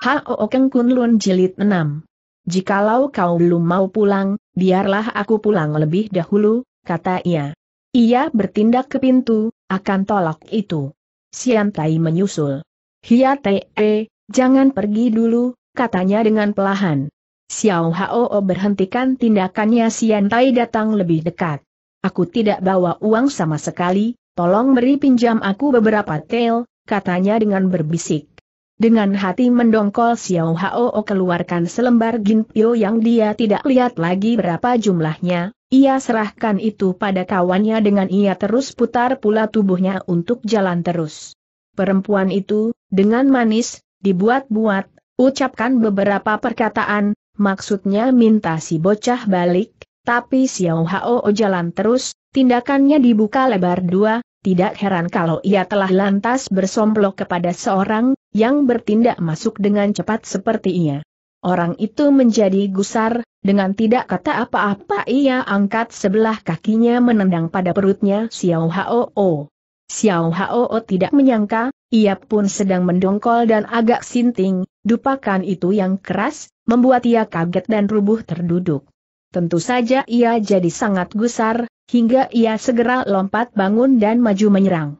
Hao Keng Kun Lun Jilid 6. Jikalau kau belum mau pulang, biarlah aku pulang lebih dahulu, kata ia. Ia bertindak ke pintu, akan tolak itu. Sian Tai menyusul. Hia Te, -e, jangan pergi dulu, katanya dengan pelahan. Xiao Hao -o berhentikan tindakannya Sian Tai datang lebih dekat. Aku tidak bawa uang sama sekali, tolong beri pinjam aku beberapa tel, katanya dengan berbisik. Dengan hati mendongkol Xiao Hao keluarkan selembar Pio yang dia tidak lihat lagi berapa jumlahnya, ia serahkan itu pada kawannya dengan ia terus putar pula tubuhnya untuk jalan terus. Perempuan itu, dengan manis, dibuat-buat, ucapkan beberapa perkataan, maksudnya minta si bocah balik, tapi Xiao Hao jalan terus, tindakannya dibuka lebar dua, tidak heran kalau ia telah lantas bersomplok kepada seorang, yang bertindak masuk dengan cepat seperti ia. Orang itu menjadi gusar, dengan tidak kata apa-apa ia angkat sebelah kakinya menendang pada perutnya Xiao Hao. Xiao Hao tidak menyangka, ia pun sedang mendongkol dan agak sinting, dupakan itu yang keras, membuat ia kaget dan rubuh terduduk. Tentu saja ia jadi sangat gusar, hingga ia segera lompat bangun dan maju menyerang.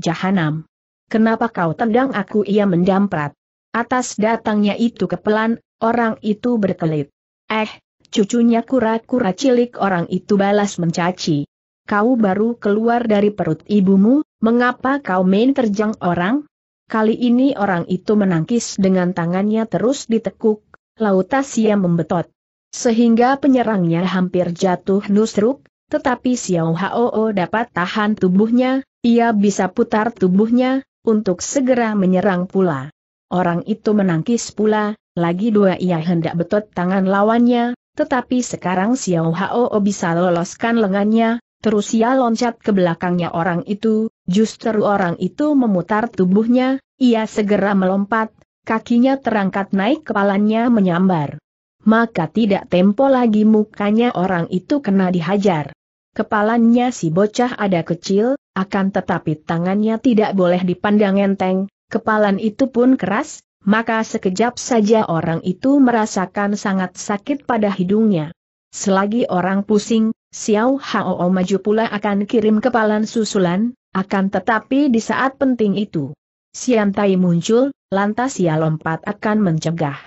Jahanam. Kenapa kau tendang aku ia mendamprat? Atas datangnya itu kepelan, orang itu berkelit. Eh, cucunya kura-kura cilik orang itu balas mencaci. Kau baru keluar dari perut ibumu, mengapa kau main terjang orang? Kali ini orang itu menangkis dengan tangannya terus ditekuk, Lautasia membetot. Sehingga penyerangnya hampir jatuh nusruk, tetapi Xiao Hao dapat tahan tubuhnya, ia bisa putar tubuhnya, untuk segera menyerang pula. Orang itu menangkis pula, lagi dua ia hendak betot tangan lawannya, tetapi sekarang Xiao Hao bisa loloskan lengannya, terus ia loncat ke belakangnya orang itu, justru orang itu memutar tubuhnya, ia segera melompat, kakinya terangkat naik kepalanya menyambar. Maka tidak tempo lagi mukanya orang itu kena dihajar. Kepalanya si bocah ada kecil, akan tetapi tangannya tidak boleh dipandang enteng, kepalan itu pun keras, maka sekejap saja orang itu merasakan sangat sakit pada hidungnya. Selagi orang pusing, Xiao Hao maju pula akan kirim kepalan susulan, akan tetapi di saat penting itu, Sian Tai muncul, lantas ia lompat akan mencegah.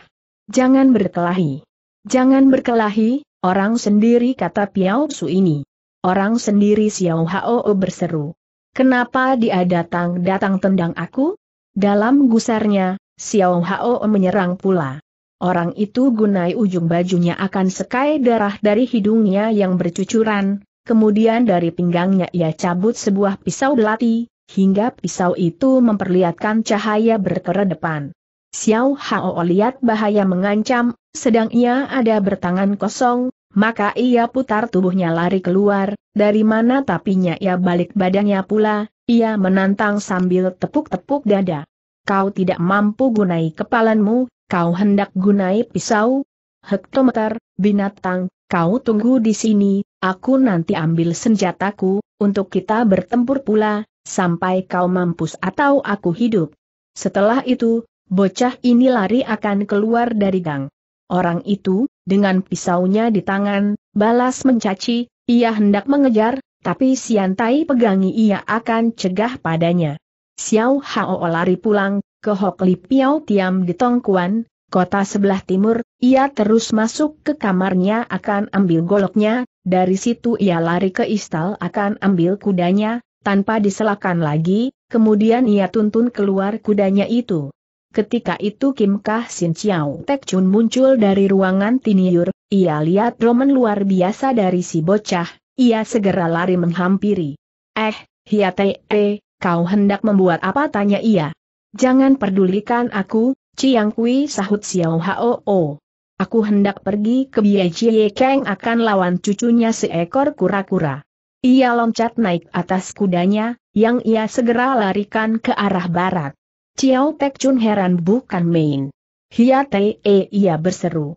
Jangan berkelahi. Jangan berkelahi, orang sendiri kata Piao Su ini. Orang sendiri Xiao Hao berseru. Kenapa dia datang-datang tendang aku? Dalam gusarnya, Xiao Hao menyerang pula. Orang itu gunai ujung bajunya akan sekai darah dari hidungnya yang bercucuran, kemudian dari pinggangnya ia cabut sebuah pisau belati, hingga pisau itu memperlihatkan cahaya berkeredepan. Xiao Hao lihat bahaya mengancam, sedang ia ada bertangan kosong, maka ia putar tubuhnya lari keluar, dari mana tapinya ia balik badannya pula, ia menantang sambil tepuk-tepuk dada. Kau tidak mampu gunai kepalanmu, kau hendak gunai pisau? Hektometer, binatang, kau tunggu di sini, aku nanti ambil senjataku, untuk kita bertempur pula, sampai kau mampus atau aku hidup. Setelah itu, bocah ini lari akan keluar dari gang. Orang itu, dengan pisaunya di tangan, balas mencaci, ia hendak mengejar, tapi Siantai pegangi ia akan cegah padanya. Xiao Hao lari pulang, ke Hok Li Piao Tiam di Tongkuan, kota sebelah timur, ia terus masuk ke kamarnya akan ambil goloknya, dari situ ia lari ke istal akan ambil kudanya, tanpa diselakan lagi, kemudian ia tuntun keluar kudanya itu. Ketika itu Kim Kah Sin Chiao Tek Chun muncul dari ruangan tiniur, ia lihat roman luar biasa dari si bocah, ia segera lari menghampiri. Eh, Hiate, eh, kau hendak membuat apa tanya ia. Jangan pedulikan aku, Chiang Kui sahut Xiao Hao. -o. Aku hendak pergi ke Jie Kang akan lawan cucunya seekor kura-kura. Ia loncat naik atas kudanya, yang ia segera larikan ke arah barat. Chiao Pek Chun heran bukan main. Hia te E eh, ia berseru.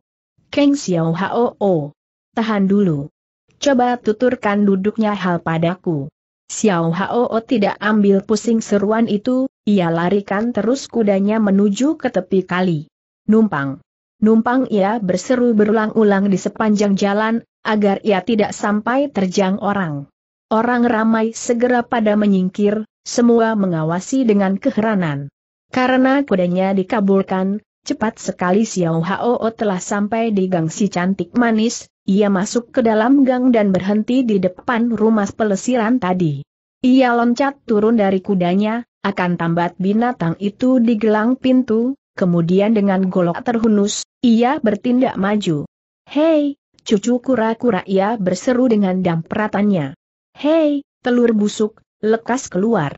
Keng Xiao Hao O. Oh. Tahan dulu. Coba tuturkan duduknya hal padaku. Xiao Hao O oh, tidak ambil pusing seruan itu, ia larikan terus kudanya menuju ke tepi kali. Numpang. Numpang ia berseru berulang-ulang di sepanjang jalan, agar ia tidak sampai terjang orang. Orang ramai segera pada menyingkir, semua mengawasi dengan keheranan. Karena kudanya dikabulkan, cepat sekali Xiao Hao telah sampai di gang si cantik manis, ia masuk ke dalam gang dan berhenti di depan rumah pelesiran tadi. Ia loncat turun dari kudanya, akan tambat binatang itu di gelang pintu, kemudian dengan golok terhunus, ia bertindak maju. Hei, cucu kura-kura ia berseru dengan dampratannya. Hei, telur busuk, lekas keluar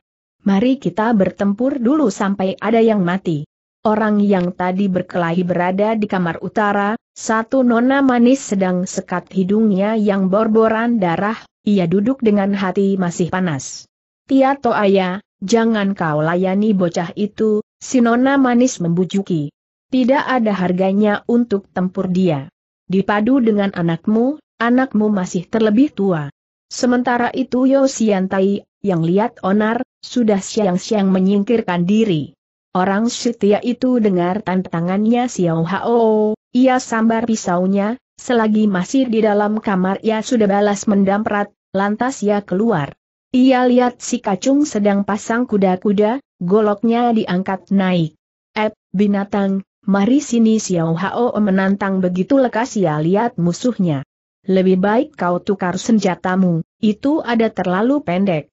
mari kita bertempur dulu sampai ada yang mati. Orang yang tadi berkelahi berada di kamar utara, satu nona manis sedang sekat hidungnya yang borboran darah, ia duduk dengan hati masih panas. Tia Toaya, jangan kau layani bocah itu, si nona manis membujuki. Tidak ada harganya untuk tempur dia. Dipadu dengan anakmu, anakmu masih terlebih tua. Sementara itu Yosiantai yang lihat onar, sudah siang-siang menyingkirkan diri. Orang setia itu dengar tantangannya Xiao Hao, ia sambar pisaunya, selagi masih di dalam kamar ia sudah balas mendamprat, lantas ia keluar. Ia lihat si kacung sedang pasang kuda-kuda, goloknya diangkat naik. Eh, binatang, mari sini Xiao Hao menantang begitu lekas ia lihat musuhnya. Lebih baik kau tukar senjatamu, itu ada terlalu pendek.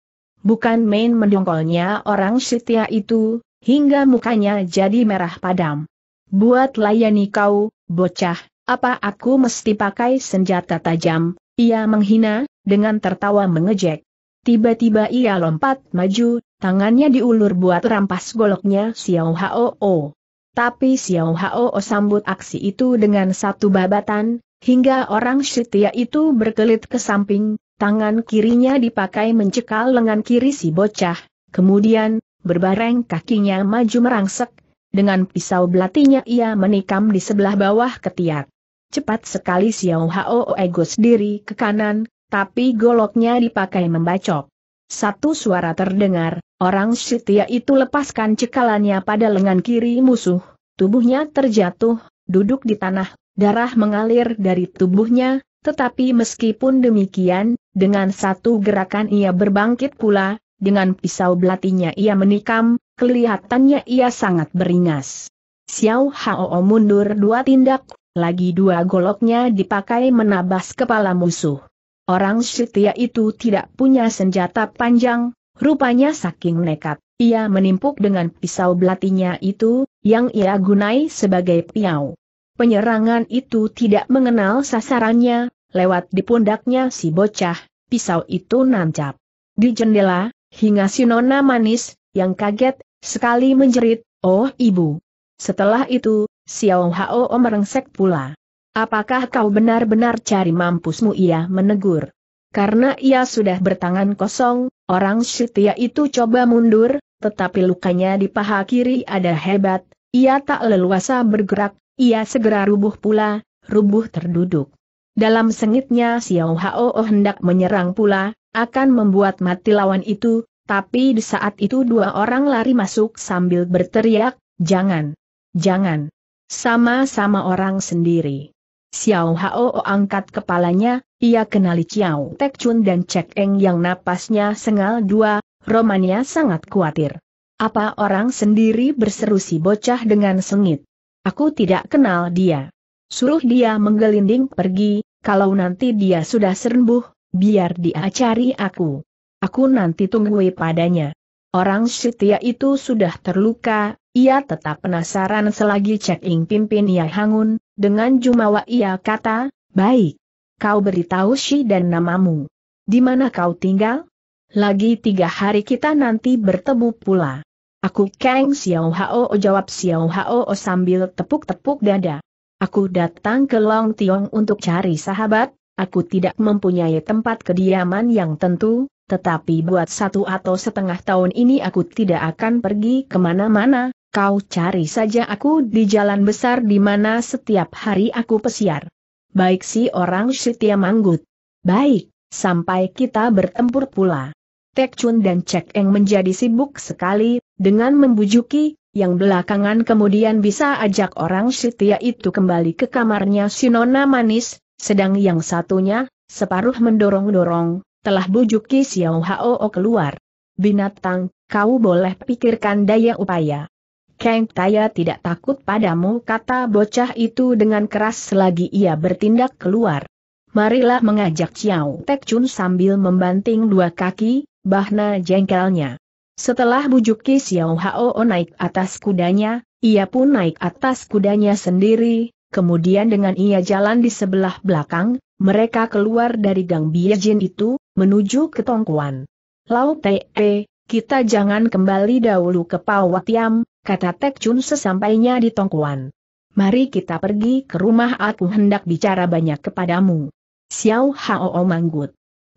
Bukan main mendongkolnya orang setia itu, hingga mukanya jadi merah padam. Buat layani kau, bocah, apa aku mesti pakai senjata tajam? Ia menghina, dengan tertawa mengejek. Tiba-tiba ia lompat maju, tangannya diulur buat rampas goloknya Xiao Hao. Tapi Xiao Hao sambut aksi itu dengan satu babatan, hingga orang setia itu berkelit ke samping, Tangan kirinya dipakai mencekal lengan kiri si bocah, kemudian, berbareng kakinya maju merangsek, dengan pisau belatinya ia menikam di sebelah bawah ketiak. Cepat sekali Xiao Hao Egos diri ke kanan, tapi goloknya dipakai membacok. Satu suara terdengar, orang setia itu lepaskan cekalannya pada lengan kiri musuh, tubuhnya terjatuh, duduk di tanah, darah mengalir dari tubuhnya, tetapi meskipun demikian, dengan satu gerakan ia berbangkit pula, dengan pisau belatinya ia menikam, kelihatannya ia sangat beringas. Xiao Hao mundur dua tindak, lagi dua goloknya dipakai menabas kepala musuh. Orang setia itu tidak punya senjata panjang, rupanya saking nekat. Ia menimpuk dengan pisau belatinya itu, yang ia gunai sebagai piau. Penyerangan itu tidak mengenal sasarannya, lewat di pundaknya si bocah, pisau itu nancap. Di jendela, hingga si nona manis, yang kaget, sekali menjerit, oh ibu. Setelah itu, Xiao Hao merengsek pula. Apakah kau benar-benar cari mampusmu ia menegur. Karena ia sudah bertangan kosong, orang setia itu coba mundur, tetapi lukanya di paha kiri ada hebat, ia tak leluasa bergerak, ia segera rubuh pula, rubuh terduduk. Dalam sengitnya Xiao Hao hendak menyerang pula, akan membuat mati lawan itu, tapi di saat itu dua orang lari masuk sambil berteriak, jangan, jangan. Sama-sama orang sendiri. Xiao Hao angkat kepalanya, ia kenali Xiao Tek Chun dan Cek Eng yang napasnya sengal dua, Romanya sangat khawatir. Apa orang sendiri berseru si bocah dengan sengit. Aku tidak kenal dia suruh dia menggelinding pergi, kalau nanti dia sudah sembuh, biar dia cari aku. Aku nanti tunggui padanya. Orang setia itu sudah terluka, ia tetap penasaran selagi ceking pimpin ia hangun, dengan jumawa ia kata, baik. Kau beritahu si dan namamu. Di mana kau tinggal? Lagi tiga hari kita nanti bertemu pula. Aku Kang Xiao Hao jawab Xiao Hao sambil tepuk-tepuk dada. Aku datang ke Long Tiong untuk cari sahabat, aku tidak mempunyai tempat kediaman yang tentu, tetapi buat satu atau setengah tahun ini aku tidak akan pergi kemana-mana, kau cari saja aku di jalan besar di mana setiap hari aku pesiar. Baik si orang setia Manggut. Baik, sampai kita bertempur pula. Tek Chun dan Cek Eng menjadi sibuk sekali, dengan membujuki, yang belakangan kemudian bisa ajak orang Sitia itu kembali ke kamarnya Sinona Manis, sedang yang satunya, separuh mendorong-dorong, telah bujuki Xiao Hao keluar. Binatang, kau boleh pikirkan daya upaya. Kang Taya tidak takut padamu kata bocah itu dengan keras selagi ia bertindak keluar. Marilah mengajak Xiao Tek Chun sambil membanting dua kaki, bahna jengkelnya. Setelah bujuk Ki Xiao Hao naik atas kudanya, ia pun naik atas kudanya sendiri, kemudian dengan ia jalan di sebelah belakang, mereka keluar dari gang Biajin itu, menuju ke Tongkuan. Lau Te, kita jangan kembali dahulu ke Pawatiam, kata Tek Chun sesampainya di Tongkuan. Mari kita pergi ke rumah aku hendak bicara banyak kepadamu. Xiao Hao manggut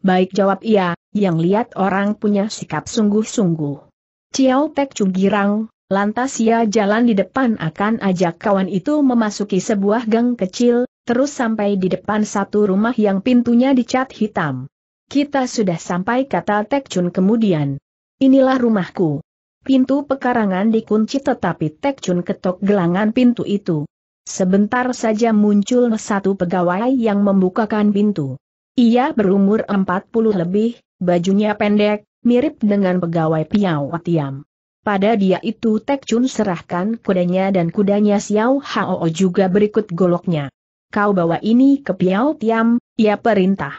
baik jawab ia, yang lihat orang punya sikap sungguh-sungguh. Ciao Pek girang lantas ia jalan di depan akan ajak kawan itu memasuki sebuah gang kecil, terus sampai di depan satu rumah yang pintunya dicat hitam. Kita sudah sampai kata Tek Chun kemudian. Inilah rumahku. Pintu pekarangan dikunci tetapi Tek Chun ketok gelangan pintu itu. Sebentar saja muncul satu pegawai yang membukakan pintu. Ia berumur 40 lebih, bajunya pendek, mirip dengan pegawai Piau Tiam. Pada dia itu Tek Chun serahkan kudanya dan kudanya Xiao Hao juga berikut goloknya. Kau bawa ini ke Piau Tiam, ia perintah.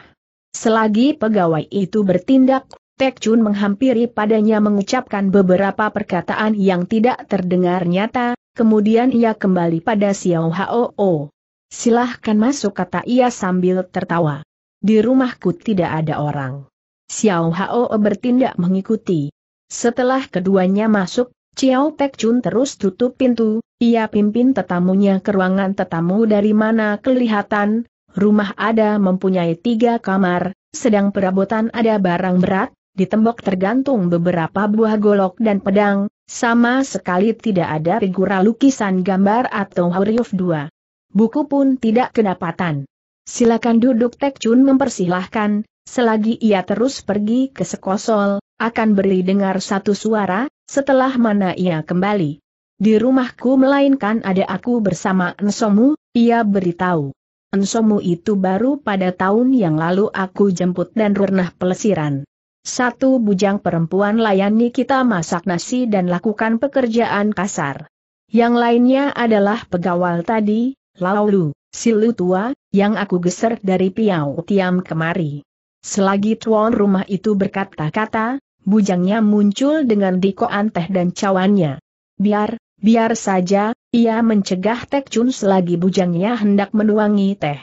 Selagi pegawai itu bertindak, Tek Chun menghampiri padanya mengucapkan beberapa perkataan yang tidak terdengar nyata, kemudian ia kembali pada Xiao Hao. Oh, silahkan masuk kata ia sambil tertawa. Di rumahku tidak ada orang. Xiao Hao bertindak mengikuti. Setelah keduanya masuk, Xiao Pek Chun terus tutup pintu, ia pimpin tetamunya ke ruangan tetamu dari mana kelihatan, rumah ada mempunyai tiga kamar, sedang perabotan ada barang berat, di tembok tergantung beberapa buah golok dan pedang, sama sekali tidak ada figura lukisan gambar atau huruf dua. Buku pun tidak kedapatan. Silakan duduk Tekchun mempersilahkan, selagi ia terus pergi ke sekosol, akan beri dengar satu suara, setelah mana ia kembali. Di rumahku melainkan ada aku bersama Ensomu, ia beritahu. Ensomu itu baru pada tahun yang lalu aku jemput dan renah pelesiran. Satu bujang perempuan layani kita masak nasi dan lakukan pekerjaan kasar. Yang lainnya adalah pegawal tadi, laulu Silu tua, yang aku geser dari Piau Tiam kemari. Selagi tuan rumah itu berkata-kata, bujangnya muncul dengan Diko Anteh dan cawannya. Biar, biar saja, ia mencegah Tek Chun selagi bujangnya hendak menuangi teh.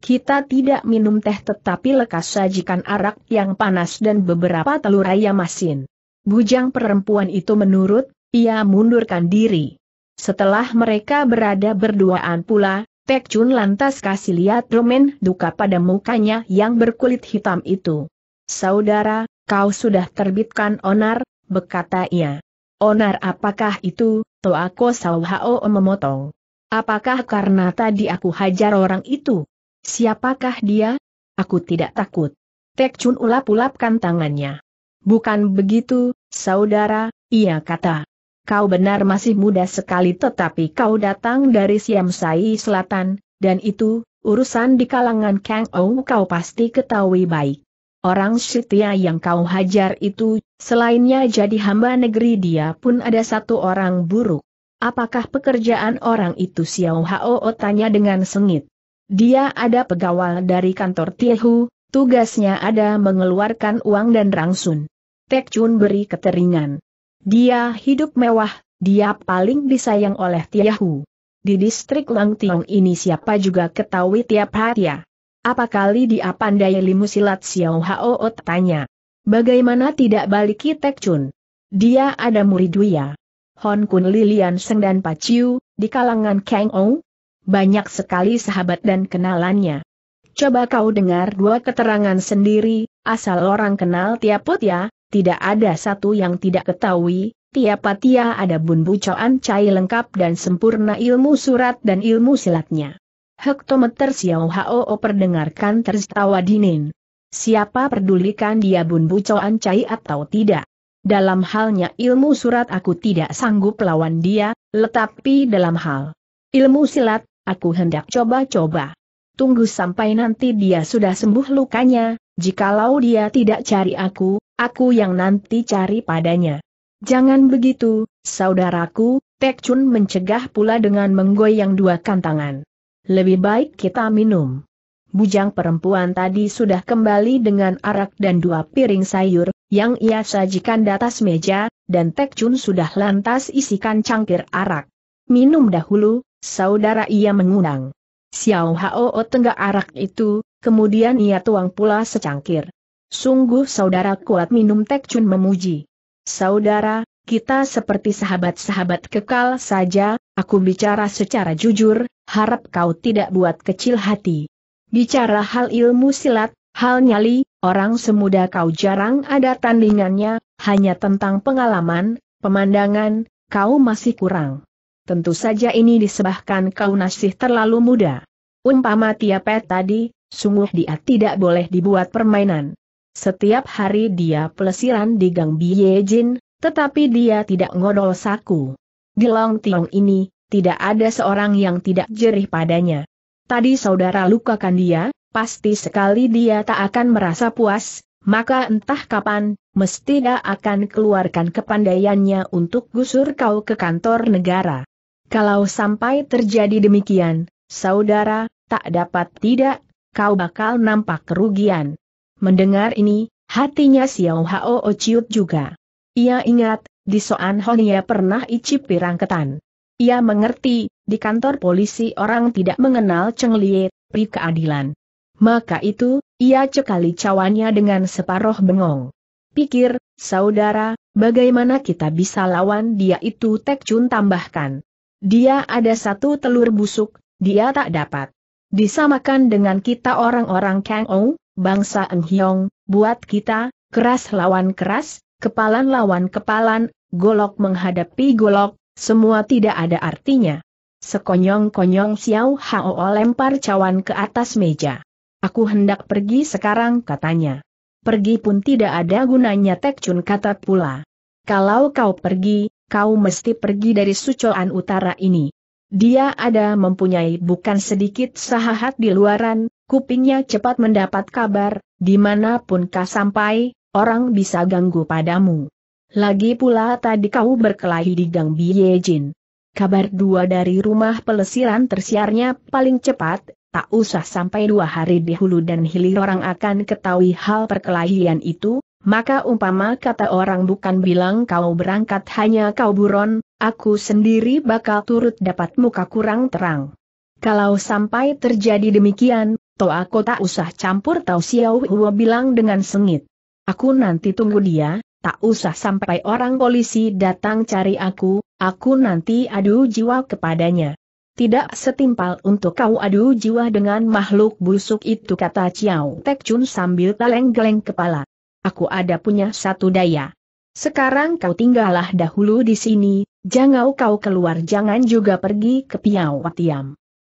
Kita tidak minum teh tetapi lekas sajikan arak yang panas dan beberapa telur ayam masin. Bujang perempuan itu menurut, ia mundurkan diri. Setelah mereka berada berduaan pula, Tek Chun lantas kasih lihat Romen duka pada mukanya yang berkulit hitam itu. Saudara, kau sudah terbitkan onar, berkata ia. Onar apakah itu, aku Toako Sauhao memotong. Apakah karena tadi aku hajar orang itu? Siapakah dia? Aku tidak takut. Tek Chun ulap-ulapkan tangannya. Bukan begitu, saudara, ia kata kau benar masih muda sekali tetapi kau datang dari Siam Sai Selatan, dan itu, urusan di kalangan Kang Ou kau pasti ketahui baik. Orang setia yang kau hajar itu, selainnya jadi hamba negeri dia pun ada satu orang buruk. Apakah pekerjaan orang itu Xiao Hao tanya dengan sengit. Dia ada pegawai dari kantor Tiehu, tugasnya ada mengeluarkan uang dan rangsun. Tek Chun beri keteringan. Dia hidup mewah, dia paling disayang oleh Tiahu. Di distrik Langtiong ini siapa juga ketahui tiap hari ya. Apa kali dia pandai limu silat Xiao Hao tanya. Bagaimana tidak baliki Chun? Dia ada murid Wia. Hon Kun Lilian Seng dan Paciu, di kalangan Kang Ou? Banyak sekali sahabat dan kenalannya. Coba kau dengar dua keterangan sendiri, asal orang kenal tiap ya, tidak ada satu yang tidak ketahui, tiap-tia ada bun bucoan cai lengkap dan sempurna ilmu surat dan ilmu silatnya. Hektometer Xiao Hao perdengarkan tertawa dingin. Siapa pedulikan dia bun bucoan cai atau tidak? Dalam halnya ilmu surat aku tidak sanggup lawan dia, tetapi dalam hal ilmu silat, aku hendak coba-coba. Tunggu sampai nanti dia sudah sembuh lukanya, Jikalau dia tidak cari aku, aku yang nanti cari padanya. Jangan begitu, saudaraku, Tek Chun mencegah pula dengan menggoyang dua kantangan. Lebih baik kita minum. Bujang perempuan tadi sudah kembali dengan arak dan dua piring sayur, yang ia sajikan di atas meja, dan Tek Chun sudah lantas isikan cangkir arak. Minum dahulu, saudara ia mengundang. Xiao Hao tenggak arak itu, kemudian ia tuang pula secangkir. Sungguh saudara kuat minum Tekchun memuji. Saudara, kita seperti sahabat-sahabat kekal saja, aku bicara secara jujur, harap kau tidak buat kecil hati. Bicara hal ilmu silat, hal nyali, orang semuda kau jarang ada tandingannya, hanya tentang pengalaman, pemandangan, kau masih kurang. Tentu saja ini disebahkan kau nasih terlalu muda. Umpama tiapet tadi, sungguh dia tidak boleh dibuat permainan. Setiap hari dia pelesiran di Gang Biejin, tetapi dia tidak ngodol saku. Di Long Tiong ini, tidak ada seorang yang tidak jerih padanya. Tadi saudara lukakan dia, pasti sekali dia tak akan merasa puas, maka entah kapan, mesti dia akan keluarkan kepandaiannya untuk gusur kau ke kantor negara. Kalau sampai terjadi demikian, saudara, tak dapat tidak kau bakal nampak kerugian. Mendengar ini, hatinya Xiao Hao Ociut juga. Ia ingat, di Soan Honia pernah icip pirang ketan. Ia mengerti, di kantor polisi orang tidak mengenal Cheng Lie, pri keadilan. Maka itu, ia cekali cawannya dengan separoh bengong. Pikir, saudara, bagaimana kita bisa lawan dia itu Tek Chun tambahkan. Dia ada satu telur busuk, dia tak dapat. Disamakan dengan kita orang-orang Kang Ou, bangsa Eng buat kita, keras lawan keras, kepalan lawan kepalan, golok menghadapi golok, semua tidak ada artinya. Sekonyong-konyong Xiao Hao lempar cawan ke atas meja. Aku hendak pergi sekarang katanya. Pergi pun tidak ada gunanya Tek Chun kata pula. Kalau kau pergi, kau mesti pergi dari sucoan utara ini. Dia ada mempunyai bukan sedikit sahahat di luaran, kupingnya cepat mendapat kabar, dimanapun kau sampai, orang bisa ganggu padamu. Lagi pula tadi kau berkelahi di Gang Biejin. Kabar dua dari rumah pelesiran tersiarnya paling cepat, tak usah sampai dua hari di hulu dan hilir orang akan ketahui hal perkelahian itu, maka umpama kata orang bukan bilang kau berangkat hanya kau buron, aku sendiri bakal turut dapat muka kurang terang. Kalau sampai terjadi demikian, toh aku tak usah campur tau siau Hua bilang dengan sengit. Aku nanti tunggu dia, tak usah sampai orang polisi datang cari aku, aku nanti adu jiwa kepadanya. Tidak setimpal untuk kau adu jiwa dengan makhluk busuk itu kata Chiao Tek Chun sambil geleng-geleng kepala aku ada punya satu daya. Sekarang kau tinggallah dahulu di sini, jangan kau keluar jangan juga pergi ke Piau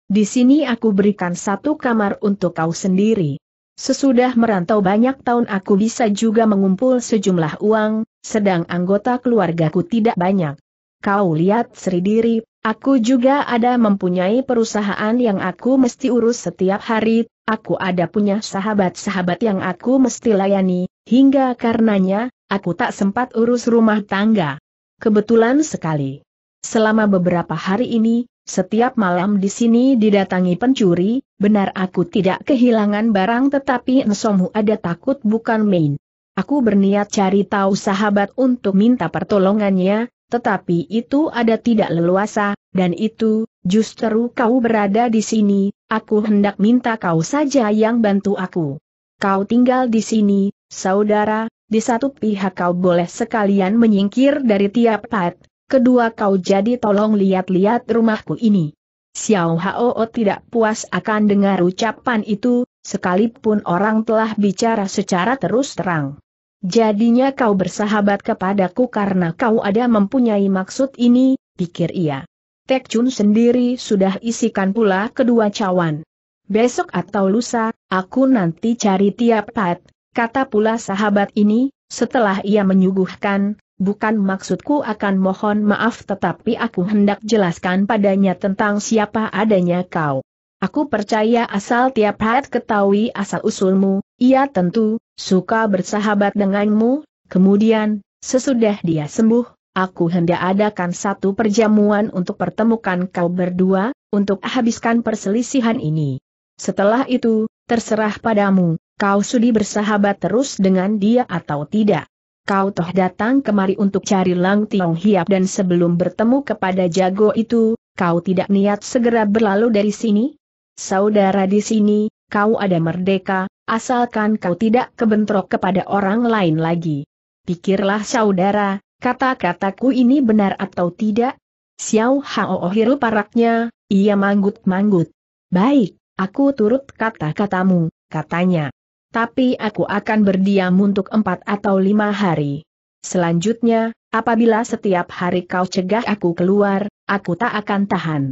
Di sini aku berikan satu kamar untuk kau sendiri. Sesudah merantau banyak tahun aku bisa juga mengumpul sejumlah uang, sedang anggota keluargaku tidak banyak. Kau lihat Sri Diri, aku juga ada mempunyai perusahaan yang aku mesti urus setiap hari, aku ada punya sahabat-sahabat yang aku mesti layani, Hingga karenanya, aku tak sempat urus rumah tangga. Kebetulan sekali. Selama beberapa hari ini, setiap malam di sini didatangi pencuri, benar aku tidak kehilangan barang tetapi Nsomu ada takut bukan main. Aku berniat cari tahu sahabat untuk minta pertolongannya, tetapi itu ada tidak leluasa, dan itu, justru kau berada di sini, aku hendak minta kau saja yang bantu aku. Kau tinggal di sini, Saudara, di satu pihak kau boleh sekalian menyingkir dari tiap pat, kedua kau jadi tolong lihat-lihat rumahku ini. Xiao Hao tidak puas akan dengar ucapan itu, sekalipun orang telah bicara secara terus terang. Jadinya kau bersahabat kepadaku karena kau ada mempunyai maksud ini, pikir ia. Tek Chun sendiri sudah isikan pula kedua cawan. Besok atau lusa, aku nanti cari tiap pat, Kata pula sahabat ini, setelah ia menyuguhkan, bukan maksudku akan mohon maaf tetapi aku hendak jelaskan padanya tentang siapa adanya kau. Aku percaya asal tiap hat ketahui asal-usulmu, ia tentu, suka bersahabat denganmu, kemudian, sesudah dia sembuh, aku hendak adakan satu perjamuan untuk pertemukan kau berdua, untuk habiskan perselisihan ini. Setelah itu, terserah padamu, Kau sudi bersahabat terus dengan dia atau tidak? Kau toh datang kemari untuk cari Lang Tiong Hiap dan sebelum bertemu kepada jago itu, kau tidak niat segera berlalu dari sini? Saudara di sini, kau ada merdeka, asalkan kau tidak kebentrok kepada orang lain lagi. Pikirlah saudara, kata-kataku ini benar atau tidak? Xiao Hao paraknya, ia manggut-manggut. Baik, aku turut kata-katamu, katanya tapi aku akan berdiam untuk empat atau lima hari. Selanjutnya, apabila setiap hari kau cegah aku keluar, aku tak akan tahan.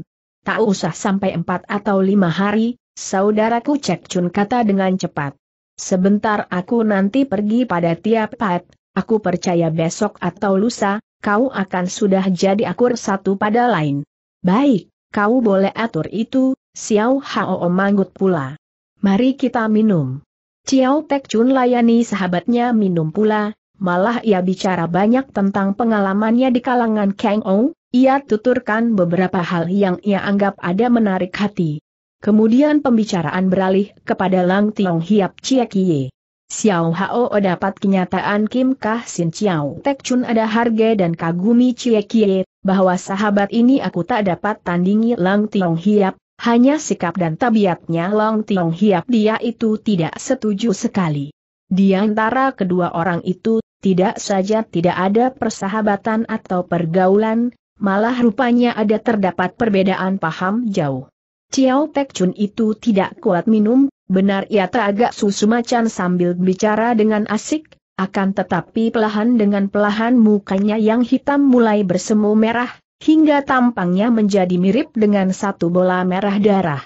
Tak usah sampai empat atau lima hari, saudaraku Cek cun kata dengan cepat. Sebentar aku nanti pergi pada tiap pat, aku percaya besok atau lusa, kau akan sudah jadi akur satu pada lain. Baik, kau boleh atur itu, Xiao Hao manggut pula. Mari kita minum. Chiao Tek Chun layani sahabatnya minum pula, malah ia bicara banyak tentang pengalamannya di kalangan Kang Ou, ia tuturkan beberapa hal yang ia anggap ada menarik hati. Kemudian pembicaraan beralih kepada Lang Tiong Hiap Chie Kie. Xiao Hao dapat kenyataan Kim Kah Sin Chiao Tek Chun ada harga dan kagumi Chie Kie, bahwa sahabat ini aku tak dapat tandingi Lang Tiong Hiap, hanya sikap dan tabiatnya Long Tiong Hiap dia itu tidak setuju sekali. Di antara kedua orang itu, tidak saja tidak ada persahabatan atau pergaulan, malah rupanya ada terdapat perbedaan paham jauh. Ciao Pek Chun itu tidak kuat minum, benar ia teragak susu macan sambil bicara dengan asik, akan tetapi pelahan dengan pelahan mukanya yang hitam mulai bersemu merah, hingga tampangnya menjadi mirip dengan satu bola merah darah.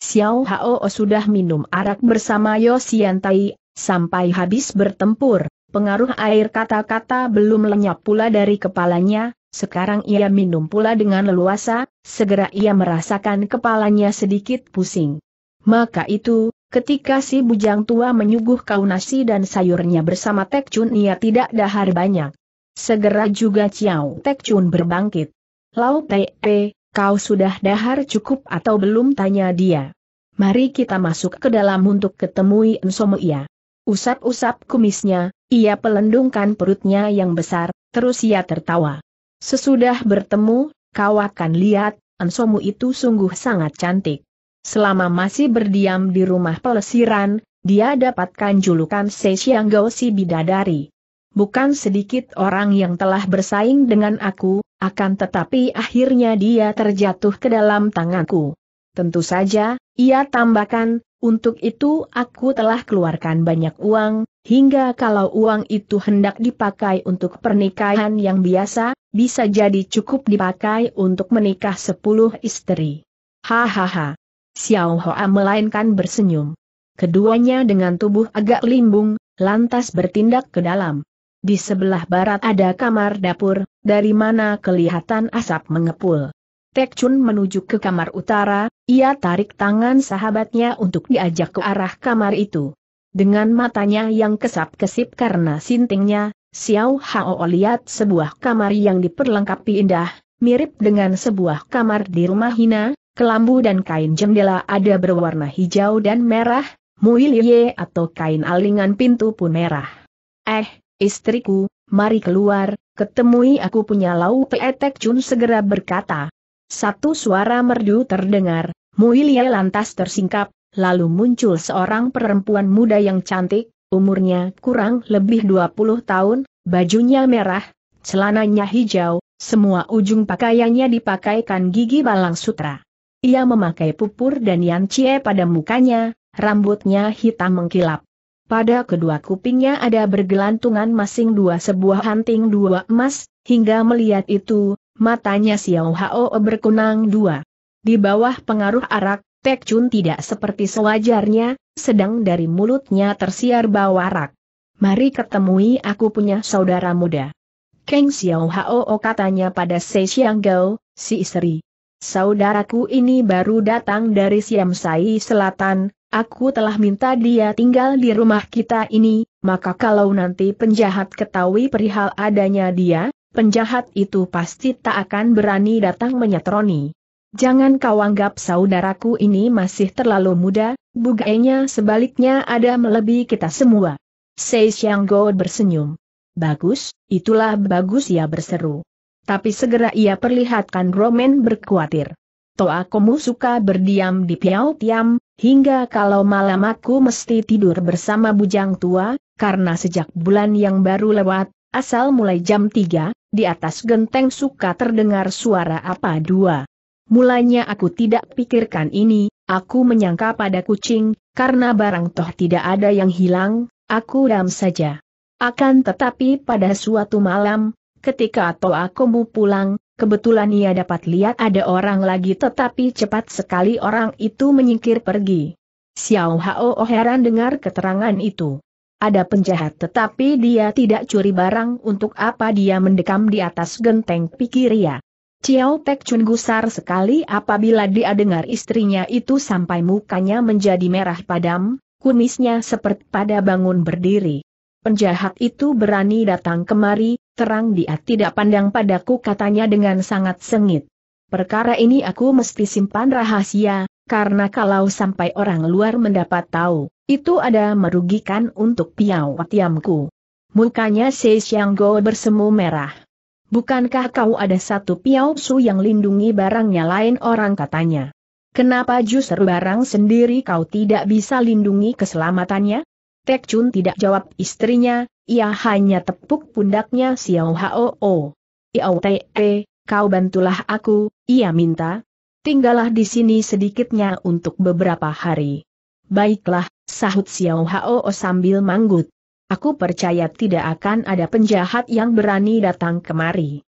Xiao Hao sudah minum arak bersama Yosian Tai, sampai habis bertempur, pengaruh air kata-kata belum lenyap pula dari kepalanya, sekarang ia minum pula dengan leluasa, segera ia merasakan kepalanya sedikit pusing. Maka itu, ketika si bujang tua menyuguh kau nasi dan sayurnya bersama Tek Chun ia tidak dahar banyak. Segera juga Xiao Tek Chun berbangkit. Lau Pe, eh, kau sudah dahar cukup atau belum tanya dia. Mari kita masuk ke dalam untuk ketemui ia. Usap-usap kumisnya, ia pelendungkan perutnya yang besar, terus ia tertawa. Sesudah bertemu, kau akan lihat, Ensomu itu sungguh sangat cantik. Selama masih berdiam di rumah pelesiran, dia dapatkan julukan Seishiang si Bidadari. Bukan sedikit orang yang telah bersaing dengan aku, akan tetapi akhirnya dia terjatuh ke dalam tanganku. Tentu saja, ia tambahkan, untuk itu aku telah keluarkan banyak uang, hingga kalau uang itu hendak dipakai untuk pernikahan yang biasa, bisa jadi cukup dipakai untuk menikah sepuluh istri. Hahaha. Xiao Hoa melainkan bersenyum. Keduanya dengan tubuh agak limbung, lantas bertindak ke dalam. Di sebelah barat ada kamar dapur, dari mana kelihatan asap mengepul. Tek Chun menuju ke kamar utara, ia tarik tangan sahabatnya untuk diajak ke arah kamar itu. Dengan matanya yang kesap-kesip karena sintingnya, Xiao Hao lihat sebuah kamar yang diperlengkapi indah, mirip dengan sebuah kamar di rumah Hina, kelambu dan kain jendela ada berwarna hijau dan merah, muilie atau kain alingan pintu pun merah. Eh, Istriku, mari keluar, ketemui aku punya lau peetek Chun segera berkata. Satu suara merdu terdengar, Muilia lantas tersingkap, lalu muncul seorang perempuan muda yang cantik, umurnya kurang lebih 20 tahun, bajunya merah, celananya hijau, semua ujung pakaiannya dipakaikan gigi balang sutra. Ia memakai pupur dan yancie pada mukanya, rambutnya hitam mengkilap. Pada kedua kupingnya ada bergelantungan masing dua sebuah hunting dua emas, hingga melihat itu, matanya Xiao Hao berkunang dua. Di bawah pengaruh arak, Tek Chun tidak seperti sewajarnya, sedang dari mulutnya tersiar bau arak. Mari ketemui aku punya saudara muda. Kang Xiao Hao katanya pada Se Xiang Gao, si istri. Saudaraku ini baru datang dari Siam Sai Selatan, Aku telah minta dia tinggal di rumah kita ini, maka kalau nanti penjahat ketahui perihal adanya dia, penjahat itu pasti tak akan berani datang menyetroni. Jangan kau anggap saudaraku ini masih terlalu muda, bugainya sebaliknya ada melebihi kita semua. Sei Xianggo bersenyum. Bagus, itulah bagus ia berseru. Tapi segera ia perlihatkan Roman berkuatir. Toa komu suka berdiam di Piau Tiam, hingga kalau malam aku mesti tidur bersama bujang tua, karena sejak bulan yang baru lewat, asal mulai jam 3, di atas genteng suka terdengar suara apa dua. Mulanya aku tidak pikirkan ini, aku menyangka pada kucing, karena barang toh tidak ada yang hilang, aku dam saja. Akan tetapi pada suatu malam, ketika Komu pulang, Kebetulan ia dapat lihat ada orang lagi tetapi cepat sekali orang itu menyingkir pergi. Xiao Hao heran dengar keterangan itu. Ada penjahat tetapi dia tidak curi barang untuk apa dia mendekam di atas genteng pikir ia. Xiao Tek Chun gusar sekali apabila dia dengar istrinya itu sampai mukanya menjadi merah padam, kumisnya seperti pada bangun berdiri. Penjahat itu berani datang kemari, terang dia tidak pandang padaku katanya dengan sangat sengit. Perkara ini aku mesti simpan rahasia, karena kalau sampai orang luar mendapat tahu, itu ada merugikan untuk piau tiamku. Mukanya Sei Go bersemu merah. Bukankah kau ada satu piau su yang lindungi barangnya lain orang katanya? Kenapa justru barang sendiri kau tidak bisa lindungi keselamatannya? Tek Chun tidak jawab istrinya, ia hanya tepuk pundaknya Xiao Hao. Iau Te, kau bantulah aku, ia minta. Tinggallah di sini sedikitnya untuk beberapa hari. Baiklah, sahut Xiao Hao sambil manggut. Aku percaya tidak akan ada penjahat yang berani datang kemari.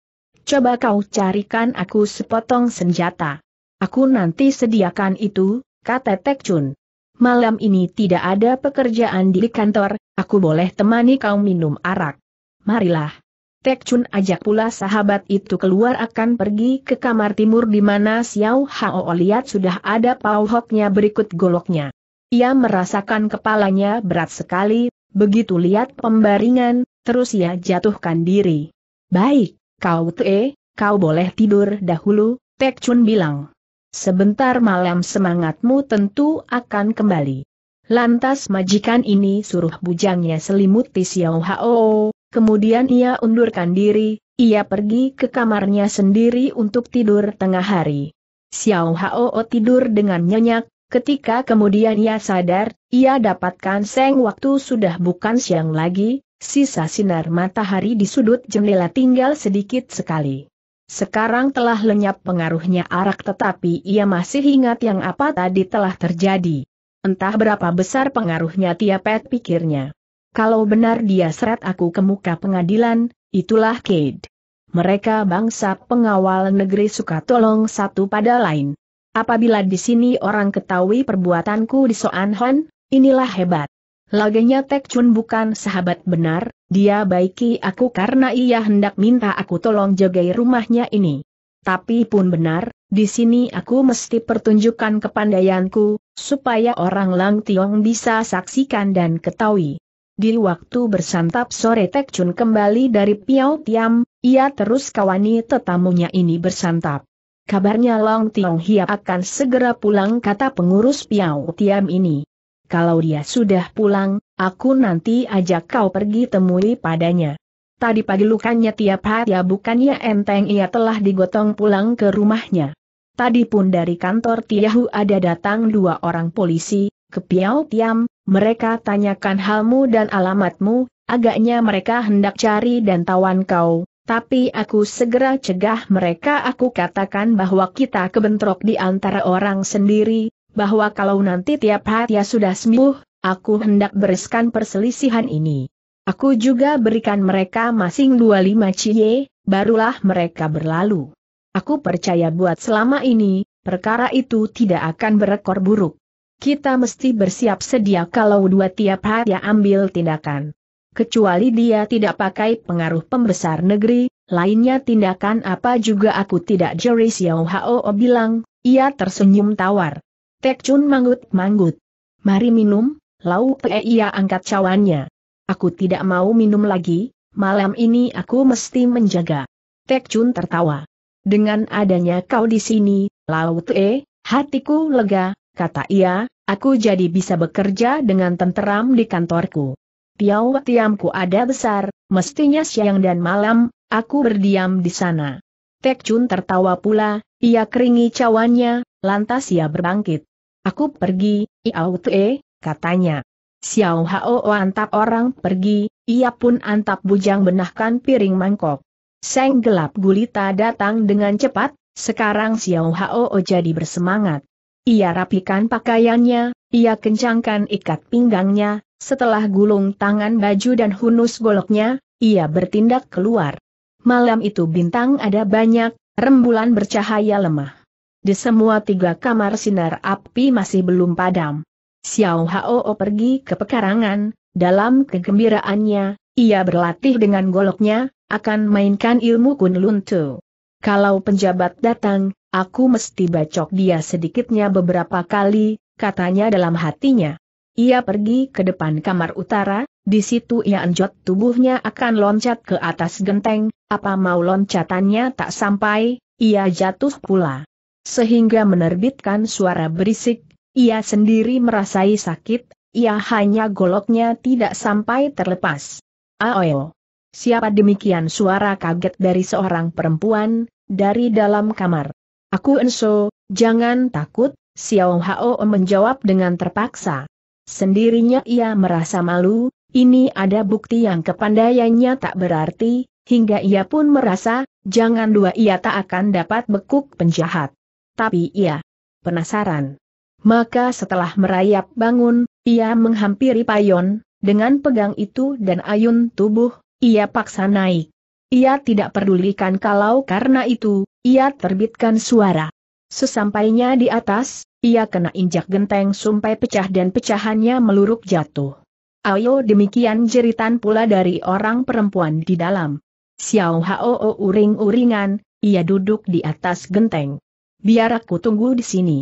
Coba kau carikan aku sepotong senjata. Aku nanti sediakan itu, kata Tek Chun malam ini tidak ada pekerjaan di kantor, aku boleh temani kau minum arak. Marilah. Tek Chun ajak pula sahabat itu keluar akan pergi ke kamar timur di mana Xiao Hao lihat sudah ada pauhoknya berikut goloknya. Ia merasakan kepalanya berat sekali, begitu lihat pembaringan, terus ia jatuhkan diri. Baik, kau te, kau boleh tidur dahulu, Tek Chun bilang. Sebentar malam semangatmu tentu akan kembali. Lantas majikan ini suruh bujangnya selimuti Xiao Hao, kemudian ia undurkan diri, ia pergi ke kamarnya sendiri untuk tidur tengah hari. Xiao Hao tidur dengan nyenyak, ketika kemudian ia sadar, ia dapatkan seng waktu sudah bukan siang lagi, sisa sinar matahari di sudut jendela tinggal sedikit sekali. Sekarang telah lenyap pengaruhnya arak tetapi ia masih ingat yang apa tadi telah terjadi. Entah berapa besar pengaruhnya Tiapet pikirnya. Kalau benar dia seret aku ke muka pengadilan, itulah Kate. Mereka bangsa pengawal negeri suka tolong satu pada lain. Apabila di sini orang ketahui perbuatanku di Soan Hon, inilah hebat. Laganya Tek Chun bukan sahabat benar, dia baiki aku karena ia hendak minta aku tolong jagai rumahnya ini. Tapi pun benar, di sini aku mesti pertunjukkan kepandaianku, supaya orang Lang Tiong bisa saksikan dan ketahui. Di waktu bersantap sore Tek Chun kembali dari Piau Tiam, ia terus kawani tetamunya ini bersantap. Kabarnya Lang Tiong Hia akan segera pulang kata pengurus Piau Tiam ini. Kalau dia sudah pulang, Aku nanti ajak kau pergi temui padanya. Tadi pagi lukanya tiap hari ya bukannya enteng ia telah digotong pulang ke rumahnya. Tadi pun dari kantor Tiahu ada datang dua orang polisi, ke Piau Tiam, mereka tanyakan halmu dan alamatmu, agaknya mereka hendak cari dan tawan kau, tapi aku segera cegah mereka aku katakan bahwa kita kebentrok di antara orang sendiri, bahwa kalau nanti tiap hari ya sudah sembuh, Aku hendak bereskan perselisihan ini. Aku juga berikan mereka masing dua lima cie, barulah mereka berlalu. Aku percaya buat selama ini, perkara itu tidak akan berekor buruk. Kita mesti bersiap sedia kalau dua tiap hari ambil tindakan. Kecuali dia tidak pakai pengaruh pembesar negeri, lainnya tindakan apa juga aku tidak juri Xiao Hao bilang, ia tersenyum tawar. Tek Chun manggut-manggut. Mari minum, Lau Pei ia angkat cawannya. Aku tidak mau minum lagi, malam ini aku mesti menjaga. Tek Chun tertawa. Dengan adanya kau di sini, Lau Pe, hatiku lega, kata ia, aku jadi bisa bekerja dengan tenteram di kantorku. Piau tiamku ada besar, mestinya siang dan malam, aku berdiam di sana. Tek Chun tertawa pula, ia keringi cawannya, lantas ia berbangkit. Aku pergi, Iau Tue, katanya. Xiao Hao antap orang pergi, ia pun antap bujang benahkan piring mangkok. Seng gelap gulita datang dengan cepat, sekarang Xiao Hao jadi bersemangat. Ia rapikan pakaiannya, ia kencangkan ikat pinggangnya, setelah gulung tangan baju dan hunus goloknya, ia bertindak keluar. Malam itu bintang ada banyak, rembulan bercahaya lemah. Di semua tiga kamar sinar api masih belum padam. Xiao Hao pergi ke pekarangan, dalam kegembiraannya, ia berlatih dengan goloknya, akan mainkan ilmu Kun Lun Tu. Kalau penjabat datang, aku mesti bacok dia sedikitnya beberapa kali, katanya dalam hatinya. Ia pergi ke depan kamar utara, di situ ia anjot tubuhnya akan loncat ke atas genteng, apa mau loncatannya tak sampai, ia jatuh pula. Sehingga menerbitkan suara berisik, ia sendiri merasai sakit, ia hanya goloknya tidak sampai terlepas. Aoyo. Siapa demikian suara kaget dari seorang perempuan, dari dalam kamar. Aku Enso, jangan takut, Xiao Hao menjawab dengan terpaksa. Sendirinya ia merasa malu, ini ada bukti yang kepandaiannya tak berarti, hingga ia pun merasa, jangan dua ia tak akan dapat bekuk penjahat. Tapi ia penasaran. Maka setelah merayap bangun, ia menghampiri payon, dengan pegang itu dan ayun tubuh, ia paksa naik. Ia tidak pedulikan kalau karena itu, ia terbitkan suara. Sesampainya di atas, ia kena injak genteng sampai pecah dan pecahannya meluruk jatuh. Ayo demikian jeritan pula dari orang perempuan di dalam. Xiao Hao uring-uringan, ia duduk di atas genteng. Biar aku tunggu di sini.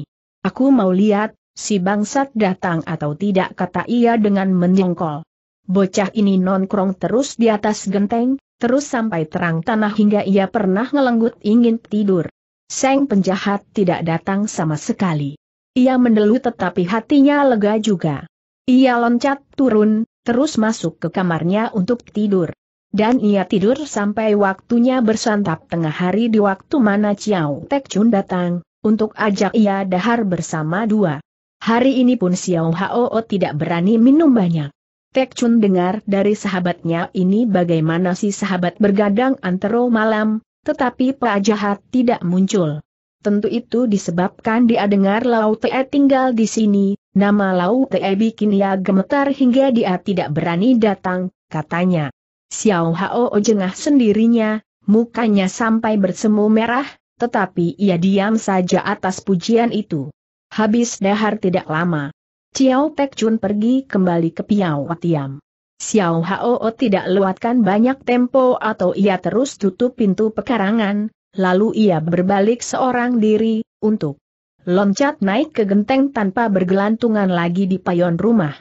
Aku mau lihat, si bangsat datang atau tidak kata ia dengan menjengkol. Bocah ini nongkrong terus di atas genteng, terus sampai terang tanah hingga ia pernah ngelenggut ingin tidur. Seng penjahat tidak datang sama sekali. Ia mendelut tetapi hatinya lega juga. Ia loncat turun, terus masuk ke kamarnya untuk tidur. Dan ia tidur sampai waktunya bersantap tengah hari di waktu mana Ciao Tek Chun datang, untuk ajak ia dahar bersama dua. Hari ini pun Xiao Hao tidak berani minum banyak. Tek Chun dengar dari sahabatnya ini bagaimana si sahabat bergadang antero malam, tetapi Pak Jahat tidak muncul. Tentu itu disebabkan dia dengar Lau Te tinggal di sini, nama Lau Te bikin ia gemetar hingga dia tidak berani datang, katanya. Xiao Hao jengah sendirinya, mukanya sampai bersemu merah, tetapi ia diam saja atas pujian itu. Habis dahar tidak lama. Xiao Tek Chun pergi kembali ke Piao Tiam. Xiao Hao tidak lewatkan banyak tempo atau ia terus tutup pintu pekarangan, lalu ia berbalik seorang diri, untuk loncat naik ke genteng tanpa bergelantungan lagi di payon rumah.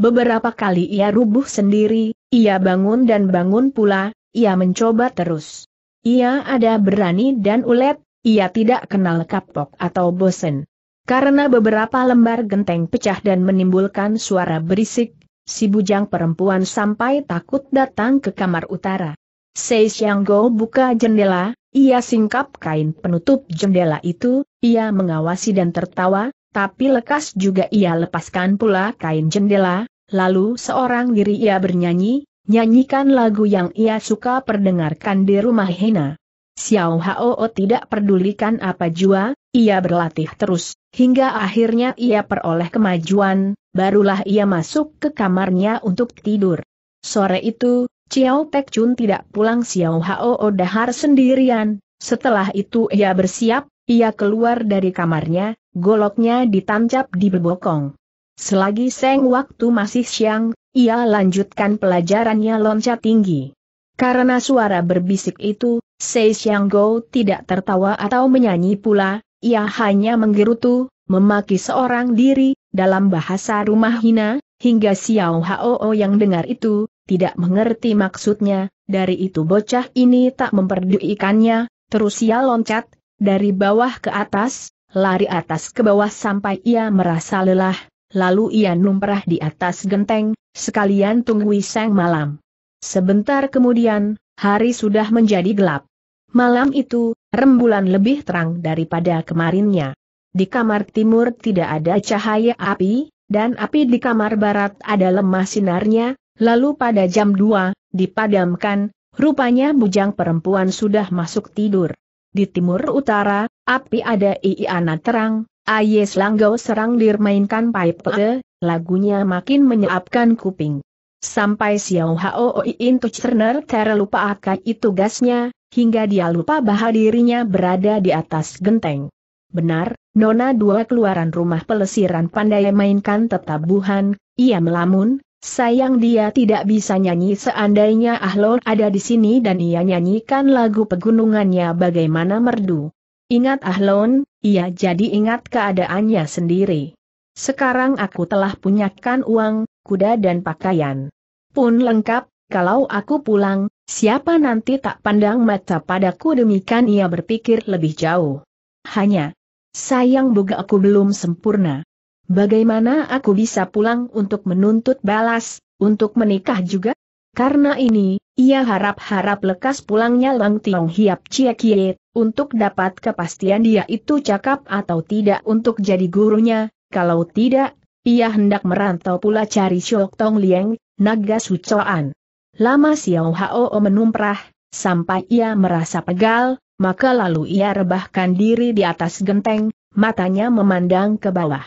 Beberapa kali ia rubuh sendiri, ia bangun dan bangun pula, ia mencoba terus. Ia ada berani dan ulet, ia tidak kenal kapok atau bosen. Karena beberapa lembar genteng pecah dan menimbulkan suara berisik, si bujang perempuan sampai takut datang ke kamar utara. Sei Go buka jendela, ia singkap kain penutup jendela itu, ia mengawasi dan tertawa, tapi lekas juga ia lepaskan pula kain jendela, lalu seorang diri ia bernyanyi, nyanyikan lagu yang ia suka perdengarkan di rumah Hena. Xiao Hao tidak pedulikan apa jua, ia berlatih terus, hingga akhirnya ia peroleh kemajuan, barulah ia masuk ke kamarnya untuk tidur. Sore itu, Xiao Pek Chun tidak pulang Xiao Hao dahar sendirian, setelah itu ia bersiap, ia keluar dari kamarnya, goloknya ditancap di bebokong. Selagi seng waktu masih siang, ia lanjutkan pelajarannya loncat tinggi. Karena suara berbisik itu, Sei Xiang Go tidak tertawa atau menyanyi pula, ia hanya menggerutu, memaki seorang diri, dalam bahasa rumah hina, hingga Xiao Hao yang dengar itu, tidak mengerti maksudnya, dari itu bocah ini tak memperdulikannya, terus ia loncat, dari bawah ke atas, lari atas ke bawah sampai ia merasa lelah, lalu ia numprah di atas genteng, sekalian tunggu sang malam. Sebentar kemudian, hari sudah menjadi gelap. Malam itu, rembulan lebih terang daripada kemarinnya. Di kamar timur tidak ada cahaya api, dan api di kamar barat ada lemah sinarnya, lalu pada jam 2, dipadamkan, rupanya bujang perempuan sudah masuk tidur. Di timur utara, api ada iana terang, Ayes Langgau serang dirmainkan Paipe, e, lagunya makin menyeapkan kuping. Sampai Xiao Hao In Turner terlupa akan itu gasnya, hingga dia lupa bahwa dirinya berada di atas genteng. Benar, Nona dua keluaran rumah pelesiran pandai mainkan tetabuhan, ia melamun, sayang dia tidak bisa nyanyi seandainya Ahlon ada di sini dan ia nyanyikan lagu pegunungannya bagaimana merdu. Ingat Ahlon, ia jadi ingat keadaannya sendiri. Sekarang aku telah punyakan uang, kuda dan pakaian. Pun lengkap, kalau aku pulang, siapa nanti tak pandang mata padaku demikian ia berpikir lebih jauh. Hanya, sayang boga aku belum sempurna. Bagaimana aku bisa pulang untuk menuntut balas, untuk menikah juga? Karena ini, ia harap-harap lekas pulangnya Lang Tiong Hiap Cie Kiet untuk dapat kepastian dia itu cakap atau tidak untuk jadi gurunya, kalau tidak, ia hendak merantau pula cari Syok Tong Lieng, naga sucoan. Lama Xiao Hao menumprah, sampai ia merasa pegal, maka lalu ia rebahkan diri di atas genteng, matanya memandang ke bawah.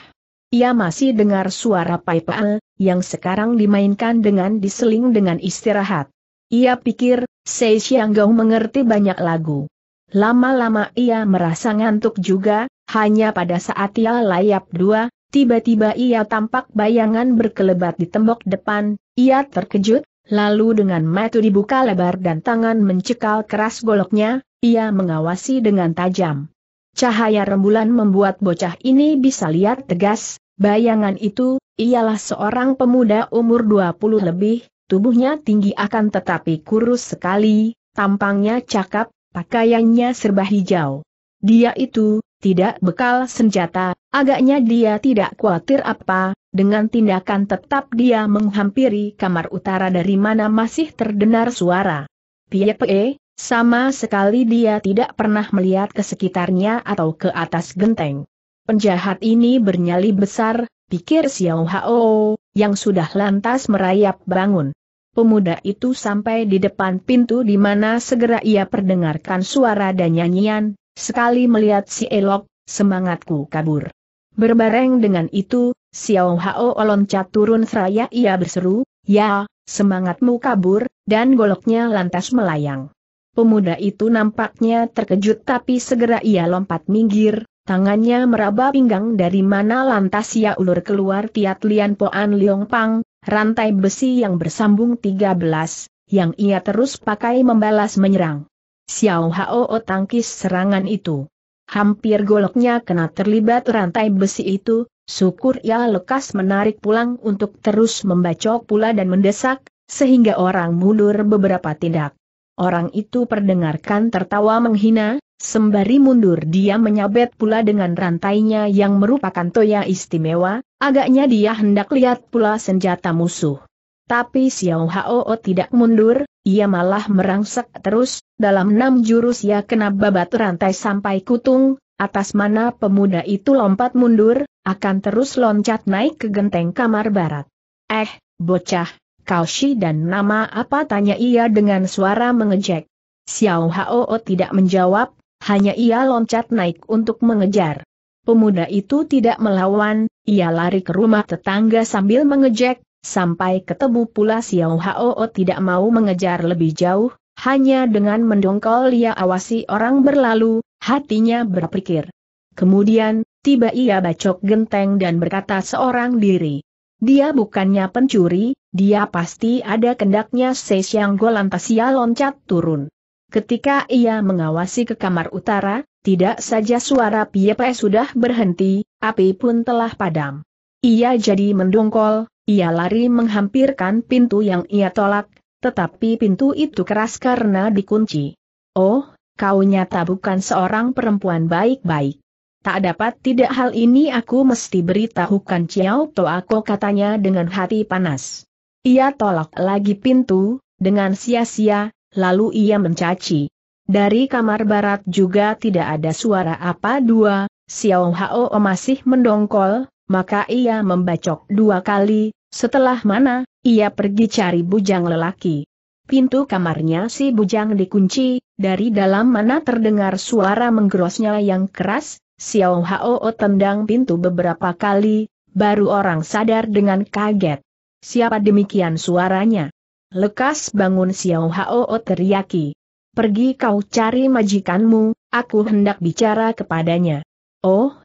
Ia masih dengar suara Paipaan, yang sekarang dimainkan dengan diseling dengan istirahat. Ia pikir, Sei Xianggau mengerti banyak lagu. Lama-lama ia merasa ngantuk juga, hanya pada saat ia layap dua, tiba-tiba ia tampak bayangan berkelebat di tembok depan, ia terkejut, lalu dengan mata dibuka lebar dan tangan mencekal keras goloknya, ia mengawasi dengan tajam. Cahaya rembulan membuat bocah ini bisa lihat tegas, bayangan itu, ialah seorang pemuda umur 20 lebih, tubuhnya tinggi akan tetapi kurus sekali, tampangnya cakap, pakaiannya serba hijau. Dia itu, tidak bekal senjata, agaknya dia tidak khawatir apa, dengan tindakan tetap dia menghampiri kamar utara dari mana masih terdengar suara. Piepe, sama sekali dia tidak pernah melihat ke sekitarnya atau ke atas genteng. Penjahat ini bernyali besar, pikir Xiao Hao, yang sudah lantas merayap bangun. Pemuda itu sampai di depan pintu di mana segera ia perdengarkan suara dan nyanyian, sekali melihat si elok, semangatku kabur. Berbareng dengan itu, Xiao Hao loncat turun seraya ia berseru, ya, semangatmu kabur, dan goloknya lantas melayang. Pemuda itu nampaknya terkejut tapi segera ia lompat minggir, tangannya meraba pinggang dari mana lantas ia ulur keluar tiat lian poan liong pang, rantai besi yang bersambung 13, yang ia terus pakai membalas menyerang. Xiao Hao tangkis serangan itu. Hampir goloknya kena terlibat rantai besi itu, syukur ia lekas menarik pulang untuk terus membacok pula dan mendesak, sehingga orang mundur beberapa tindak. Orang itu perdengarkan tertawa menghina, Sembari mundur dia menyabet pula dengan rantainya yang merupakan toya istimewa, agaknya dia hendak lihat pula senjata musuh. Tapi Xiao Hao tidak mundur, ia malah merangsek terus, dalam enam jurus ia kena babat rantai sampai kutung, atas mana pemuda itu lompat mundur, akan terus loncat naik ke genteng kamar barat. Eh, bocah, kau si dan nama apa tanya ia dengan suara mengejek. Xiao Hao tidak menjawab, hanya ia loncat naik untuk mengejar. Pemuda itu tidak melawan, ia lari ke rumah tetangga sambil mengejek, sampai ketemu pula Xiao Hao tidak mau mengejar lebih jauh, hanya dengan mendongkol ia awasi orang berlalu, hatinya berpikir. Kemudian, tiba ia bacok genteng dan berkata seorang diri. Dia bukannya pencuri, dia pasti ada kendaknya Sesyang Go lantas ia loncat turun. Ketika ia mengawasi ke kamar utara, tidak saja suara piepe sudah berhenti, api pun telah padam. Ia jadi mendongkol, ia lari menghampirkan pintu yang ia tolak, tetapi pintu itu keras karena dikunci. Oh, kau nyata bukan seorang perempuan baik-baik. Tak dapat tidak hal ini aku mesti beritahukan Ciao aku katanya dengan hati panas. Ia tolak lagi pintu, dengan sia-sia, lalu ia mencaci. Dari kamar barat juga tidak ada suara apa dua, Xiao Hao masih mendongkol, maka ia membacok dua kali, setelah mana, ia pergi cari bujang lelaki. Pintu kamarnya si bujang dikunci, dari dalam mana terdengar suara menggerosnya yang keras, Xiao Hao tendang pintu beberapa kali, baru orang sadar dengan kaget. Siapa demikian suaranya? Lekas bangun Xiao Hao teriaki. Pergi kau cari majikanmu, aku hendak bicara kepadanya. Oh,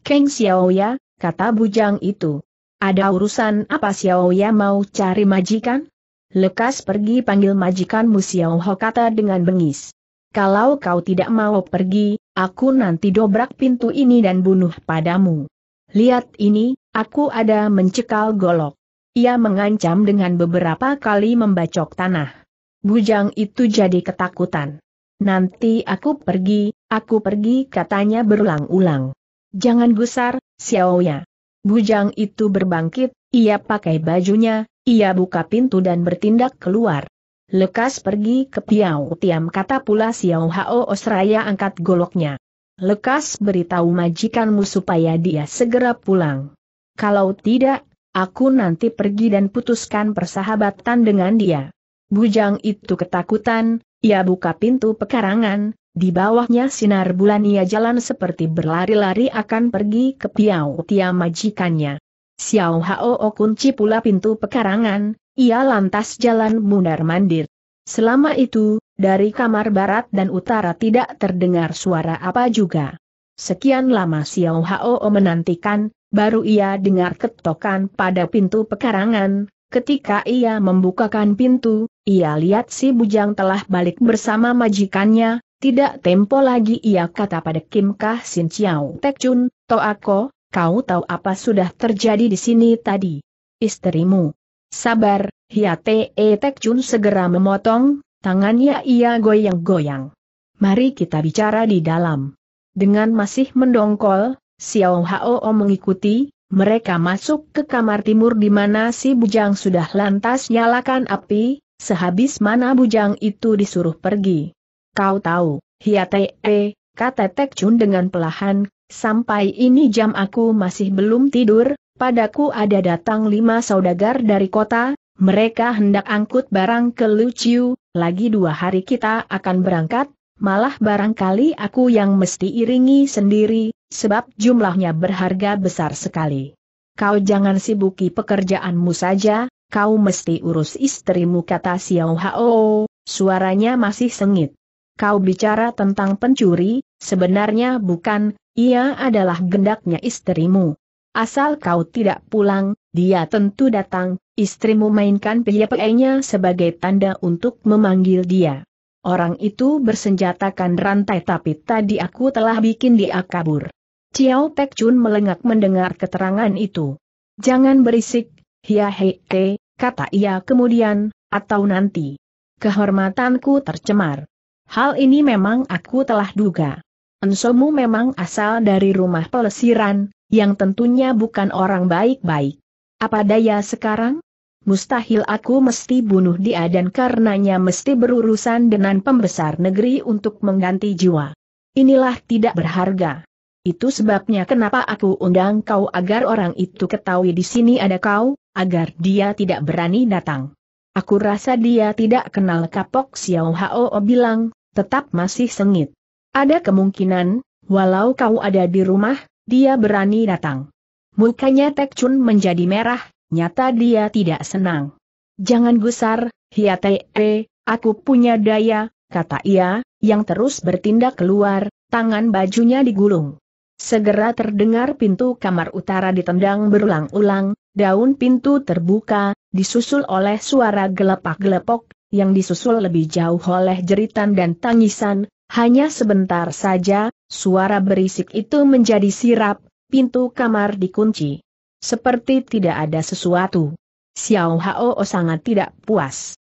Keng Xiao ya, kata bujang itu. Ada urusan apa Xiao ya mau cari majikan? Lekas pergi panggil majikanmu Xiao Hao kata dengan bengis. Kalau kau tidak mau pergi, aku nanti dobrak pintu ini dan bunuh padamu. Lihat ini, aku ada mencekal golok. Ia mengancam dengan beberapa kali membacok tanah. Bujang itu jadi ketakutan. Nanti aku pergi, aku pergi katanya berulang-ulang. Jangan gusar, Xiaoya. Bujang itu berbangkit, ia pakai bajunya, ia buka pintu dan bertindak keluar. Lekas pergi ke Piau Tiam kata pula Xiao Hao Osraya angkat goloknya. Lekas beritahu majikanmu supaya dia segera pulang. Kalau tidak, Aku nanti pergi dan putuskan persahabatan dengan dia. Bujang itu ketakutan, ia buka pintu pekarangan, di bawahnya sinar bulan ia jalan seperti berlari-lari akan pergi ke Piau Tia majikannya. Xiao Hao o kunci pula pintu pekarangan, ia lantas jalan mundar-mandir. Selama itu, dari kamar barat dan utara tidak terdengar suara apa juga. Sekian lama Xiao Hao menantikan, baru ia dengar ketokan pada pintu pekarangan, ketika ia membukakan pintu, ia lihat si bujang telah balik bersama majikannya, tidak tempo lagi ia kata pada Kim Kah Sin Chiao Tek Chun, Toako, kau tahu apa sudah terjadi di sini tadi? Istrimu. Sabar, Hiate E eh, Tek Chun segera memotong, tangannya ia goyang-goyang. Mari kita bicara di dalam. Dengan masih mendongkol, Xiao Hao mengikuti, mereka masuk ke kamar timur di mana si bujang sudah lantas nyalakan api, sehabis mana bujang itu disuruh pergi. Kau tahu, Hiatee, eh, kata Tek Chun dengan pelahan, sampai ini jam aku masih belum tidur, padaku ada datang lima saudagar dari kota, mereka hendak angkut barang ke Luciu, lagi dua hari kita akan berangkat, malah barangkali aku yang mesti iringi sendiri, sebab jumlahnya berharga besar sekali. Kau jangan sibuki pekerjaanmu saja, kau mesti urus istrimu kata Xiao Hao, suaranya masih sengit. Kau bicara tentang pencuri, sebenarnya bukan, ia adalah gendaknya istrimu. Asal kau tidak pulang, dia tentu datang, istrimu mainkan PYPE-nya sebagai tanda untuk memanggil dia. Orang itu bersenjatakan rantai tapi tadi aku telah bikin dia kabur. Ciao Pek Chun melengak mendengar keterangan itu. Jangan berisik, hia hei, he, kata ia kemudian, atau nanti. Kehormatanku tercemar. Hal ini memang aku telah duga. Ensomu memang asal dari rumah pelesiran, yang tentunya bukan orang baik-baik. Apa daya sekarang? Mustahil aku mesti bunuh dia dan karenanya mesti berurusan dengan pembesar negeri untuk mengganti jiwa. Inilah tidak berharga. Itu sebabnya kenapa aku undang kau agar orang itu ketahui di sini ada kau, agar dia tidak berani datang. Aku rasa dia tidak kenal kapok Xiao Hao oh, bilang, tetap masih sengit. Ada kemungkinan, walau kau ada di rumah, dia berani datang. Mukanya Chun menjadi merah, nyata dia tidak senang. Jangan gusar, Hiate, eh, aku punya daya, kata ia, yang terus bertindak keluar, tangan bajunya digulung. Segera terdengar pintu kamar utara ditendang berulang-ulang, daun pintu terbuka, disusul oleh suara gelepak-gelepok, yang disusul lebih jauh oleh jeritan dan tangisan, hanya sebentar saja, suara berisik itu menjadi sirap, pintu kamar dikunci. Seperti tidak ada sesuatu. Xiao Hao sangat tidak puas.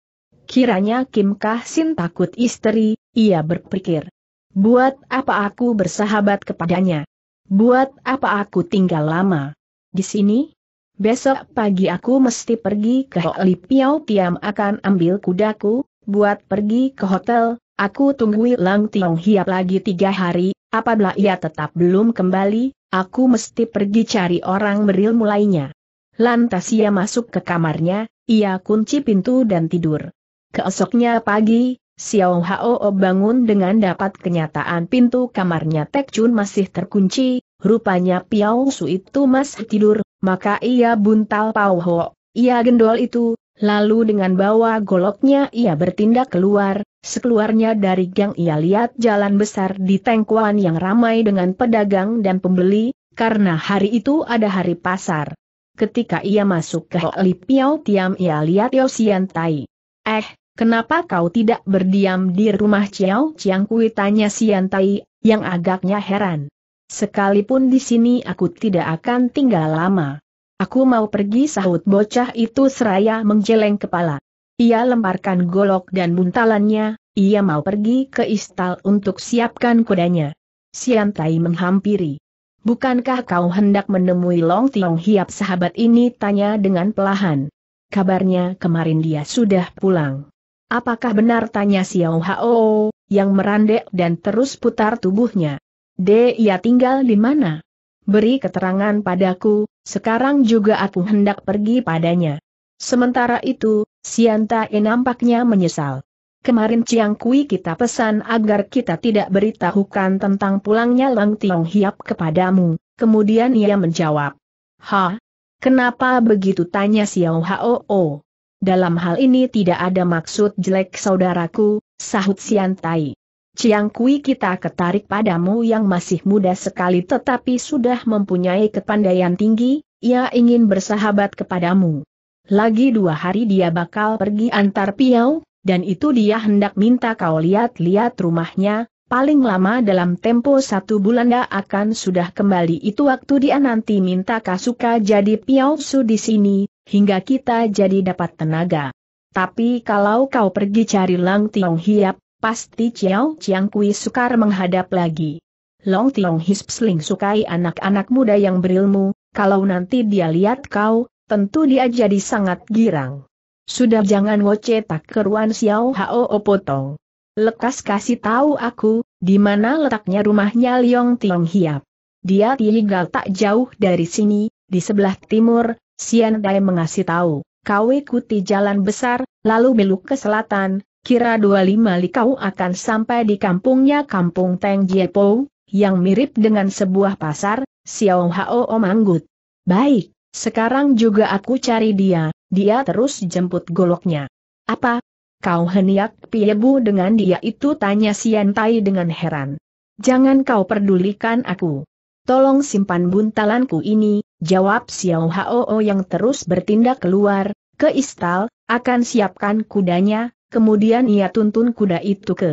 Kiranya Kim Kah Sin takut istri, ia berpikir. Buat apa aku bersahabat kepadanya? Buat apa aku tinggal lama? Di sini? Besok pagi aku mesti pergi ke Li Piao Tiam akan ambil kudaku, buat pergi ke hotel, aku tunggu Lang Tiong Hiap lagi tiga hari, apabila ia tetap belum kembali, aku mesti pergi cari orang berilmu lainnya. Lantas ia masuk ke kamarnya, ia kunci pintu dan tidur. Keesoknya pagi, Xiao Hao bangun dengan dapat kenyataan pintu kamarnya Tek Chun masih terkunci, rupanya Piao Su itu masih tidur, maka ia buntal Pao Ho, ia gendol itu, lalu dengan bawa goloknya ia bertindak keluar, sekeluarnya dari gang ia lihat jalan besar di Tengkuan yang ramai dengan pedagang dan pembeli, karena hari itu ada hari pasar. Ketika ia masuk ke Ho Li Piao Tiam ia lihat Yosian Tai. Eh, Kenapa kau tidak berdiam di rumah Ciao Chiang Kui tanya Sian yang agaknya heran. Sekalipun di sini aku tidak akan tinggal lama. Aku mau pergi sahut bocah itu seraya menjeleng kepala. Ia lemparkan golok dan buntalannya, ia mau pergi ke istal untuk siapkan kudanya. Siantai menghampiri. Bukankah kau hendak menemui Long Tiong Hiap sahabat ini tanya dengan pelahan. Kabarnya kemarin dia sudah pulang. Apakah benar tanya Xiao Hao, yang merandek dan terus putar tubuhnya? Dia tinggal di mana? Beri keterangan padaku, sekarang juga aku hendak pergi padanya. Sementara itu, Sianta E nampaknya menyesal. Kemarin Chiang Kui kita pesan agar kita tidak beritahukan tentang pulangnya Lang Tiong Hiap kepadamu, kemudian ia menjawab. Ha? Kenapa begitu tanya Xiao Hao? Dalam hal ini tidak ada maksud jelek saudaraku, sahut Siantai. Ciang Kui kita ketarik padamu yang masih muda sekali tetapi sudah mempunyai kepandaian tinggi, ia ingin bersahabat kepadamu. Lagi dua hari dia bakal pergi antar piau, dan itu dia hendak minta kau lihat-lihat rumahnya, Paling lama dalam tempo satu bulan dia akan sudah kembali itu waktu dia nanti minta Kasuka jadi piausu di sini, hingga kita jadi dapat tenaga. Tapi kalau kau pergi cari Lang Tiong Hiap, pasti Ciao Chiang Kui sukar menghadap lagi. Long Tiong Hispsling sukai anak-anak muda yang berilmu, kalau nanti dia lihat kau, tentu dia jadi sangat girang. Sudah jangan woce tak keruan Xiao Hao Opotong. Lekas kasih tahu aku, di mana letaknya rumahnya Leong Tiong Hiap. Dia tinggal tak jauh dari sini, di sebelah timur, Sian Dai mengasih tahu, kau ikuti jalan besar, lalu beluk ke selatan, kira 25 li kau akan sampai di kampungnya kampung Teng Po, yang mirip dengan sebuah pasar, Xiao Hao manggut. Baik, sekarang juga aku cari dia, dia terus jemput goloknya. Apa? Kau heniak piebu dengan dia itu tanya Sian Tai dengan heran. Jangan kau pedulikan aku. Tolong simpan buntalanku ini, Jawab Xiao Hao yang terus bertindak keluar, ke istal, akan siapkan kudanya, kemudian ia tuntun kuda itu ke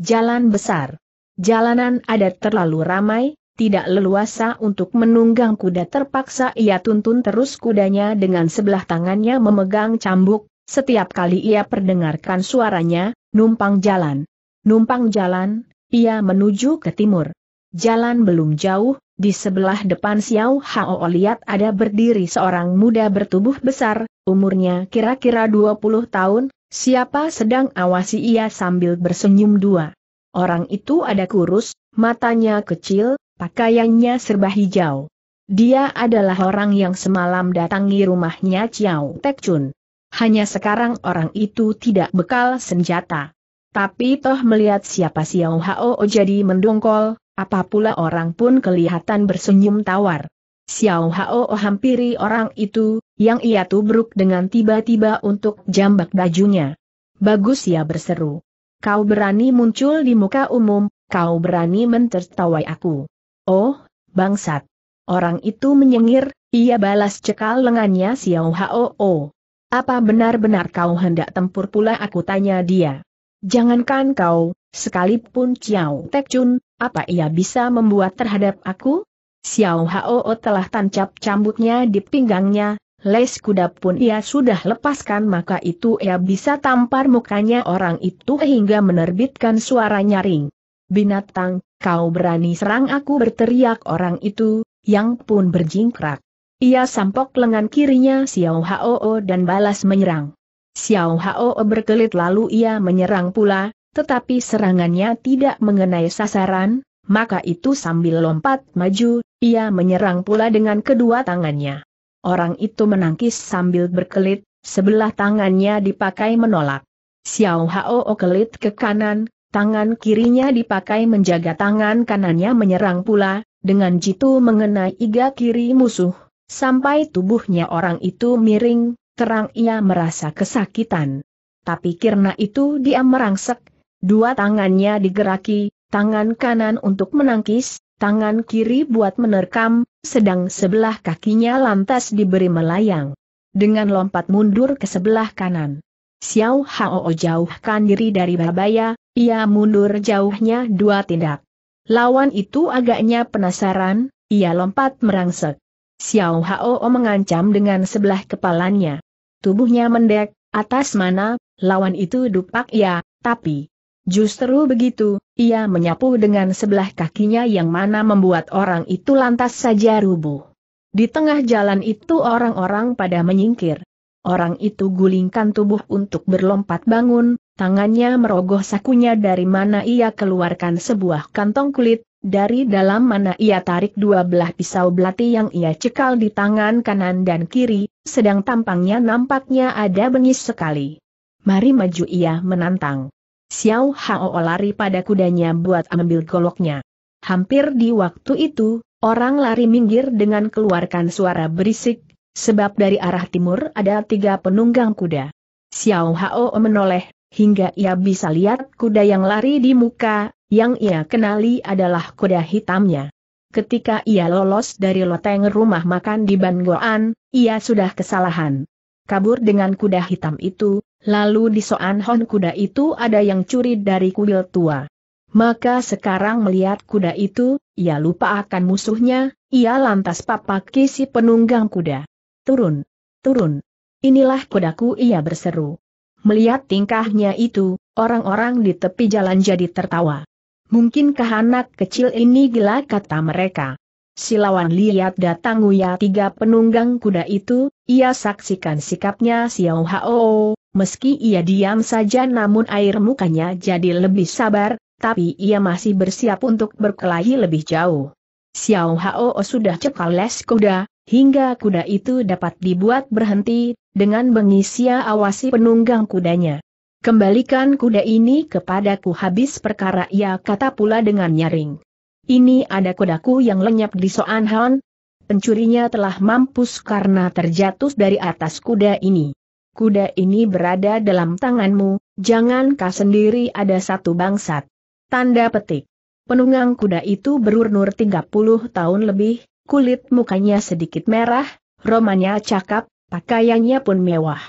jalan besar. Jalanan adat terlalu ramai, tidak leluasa untuk menunggang kuda terpaksa ia tuntun terus kudanya dengan sebelah tangannya memegang cambuk, setiap kali ia perdengarkan suaranya, numpang jalan. Numpang jalan, ia menuju ke timur. Jalan belum jauh, di sebelah depan Xiao Hao lihat ada berdiri seorang muda bertubuh besar, umurnya kira-kira 20 tahun, siapa sedang awasi ia sambil bersenyum dua. Orang itu ada kurus, matanya kecil, pakaiannya serba hijau. Dia adalah orang yang semalam datangi rumahnya Xiao Tek Chun. Hanya sekarang orang itu tidak bekal senjata. Tapi toh melihat siapa Xiao Hao jadi mendongkol, apa pula orang pun kelihatan bersenyum tawar. Xiao Hao hampiri orang itu, yang ia tubruk dengan tiba-tiba untuk jambak bajunya. Bagus ya berseru. Kau berani muncul di muka umum, kau berani mentertawai aku. Oh, bangsat. Orang itu menyengir, ia balas cekal lengannya Xiao Hao. Oh, Apa benar-benar kau hendak tempur pula aku tanya dia. Jangankan kau, sekalipun Xiao Tekchun, apa ia bisa membuat terhadap aku? Xiao Hao telah tancap cambuknya di pinggangnya, les kuda pun ia sudah lepaskan maka itu ia bisa tampar mukanya orang itu hingga menerbitkan suara nyaring. Binatang, kau berani serang aku berteriak orang itu, yang pun berjingkrak. Ia sampok lengan kirinya Xiao Hao dan balas menyerang. Xiao Hao berkelit lalu ia menyerang pula, tetapi serangannya tidak mengenai sasaran, maka itu sambil lompat maju, ia menyerang pula dengan kedua tangannya. Orang itu menangkis sambil berkelit, sebelah tangannya dipakai menolak. Xiao Hao kelit ke kanan, tangan kirinya dipakai menjaga tangan kanannya menyerang pula, dengan jitu mengenai iga kiri musuh, sampai tubuhnya orang itu miring, terang ia merasa kesakitan. Tapi karena itu dia merangsek, Dua tangannya digeraki, tangan kanan untuk menangkis, tangan kiri buat menerkam, sedang sebelah kakinya lantas diberi melayang. Dengan lompat mundur ke sebelah kanan. Xiao Hao jauhkan diri dari Babaya, ia mundur jauhnya dua tindak. Lawan itu agaknya penasaran, ia lompat merangsek. Xiao Hao mengancam dengan sebelah kepalanya. Tubuhnya mendek, atas mana, lawan itu dupak ia, ya, tapi Justru begitu, ia menyapu dengan sebelah kakinya yang mana membuat orang itu lantas saja rubuh. Di tengah jalan itu orang-orang pada menyingkir. Orang itu gulingkan tubuh untuk berlompat bangun, tangannya merogoh sakunya dari mana ia keluarkan sebuah kantong kulit, dari dalam mana ia tarik dua belah pisau belati yang ia cekal di tangan kanan dan kiri, sedang tampangnya nampaknya ada bengis sekali. Mari maju ia menantang. Xiao Hao lari pada kudanya buat ambil goloknya. Hampir di waktu itu, orang lari minggir dengan keluarkan suara berisik, sebab dari arah timur ada tiga penunggang kuda. Xiao Hao menoleh, hingga ia bisa lihat kuda yang lari di muka, yang ia kenali adalah kuda hitamnya. Ketika ia lolos dari loteng rumah makan di Bangoan, ia sudah kesalahan kabur dengan kuda hitam itu, lalu di soan hon kuda itu ada yang curi dari kuil tua. Maka sekarang melihat kuda itu, ia lupa akan musuhnya, ia lantas papaki si penunggang kuda. Turun, turun. Inilah kudaku ia berseru. Melihat tingkahnya itu, orang-orang di tepi jalan jadi tertawa. Mungkin anak kecil ini gila kata mereka. Silawan lihat datang Uya tiga penunggang kuda itu, ia saksikan sikapnya Xiao Hao, meski ia diam saja namun air mukanya jadi lebih sabar, tapi ia masih bersiap untuk berkelahi lebih jauh. Xiao Hao sudah cekal les kuda, hingga kuda itu dapat dibuat berhenti, dengan mengisi awasi penunggang kudanya. Kembalikan kuda ini kepadaku habis perkara ia kata pula dengan nyaring. Ini ada kodaku yang lenyap di Soan Han. Pencurinya telah mampus karena terjatuh dari atas kuda ini. Kuda ini berada dalam tanganmu, jangan kau sendiri ada satu bangsat. Tanda petik. Penunggang kuda itu berumur 30 tahun lebih, kulit mukanya sedikit merah, romanya cakap, pakaiannya pun mewah.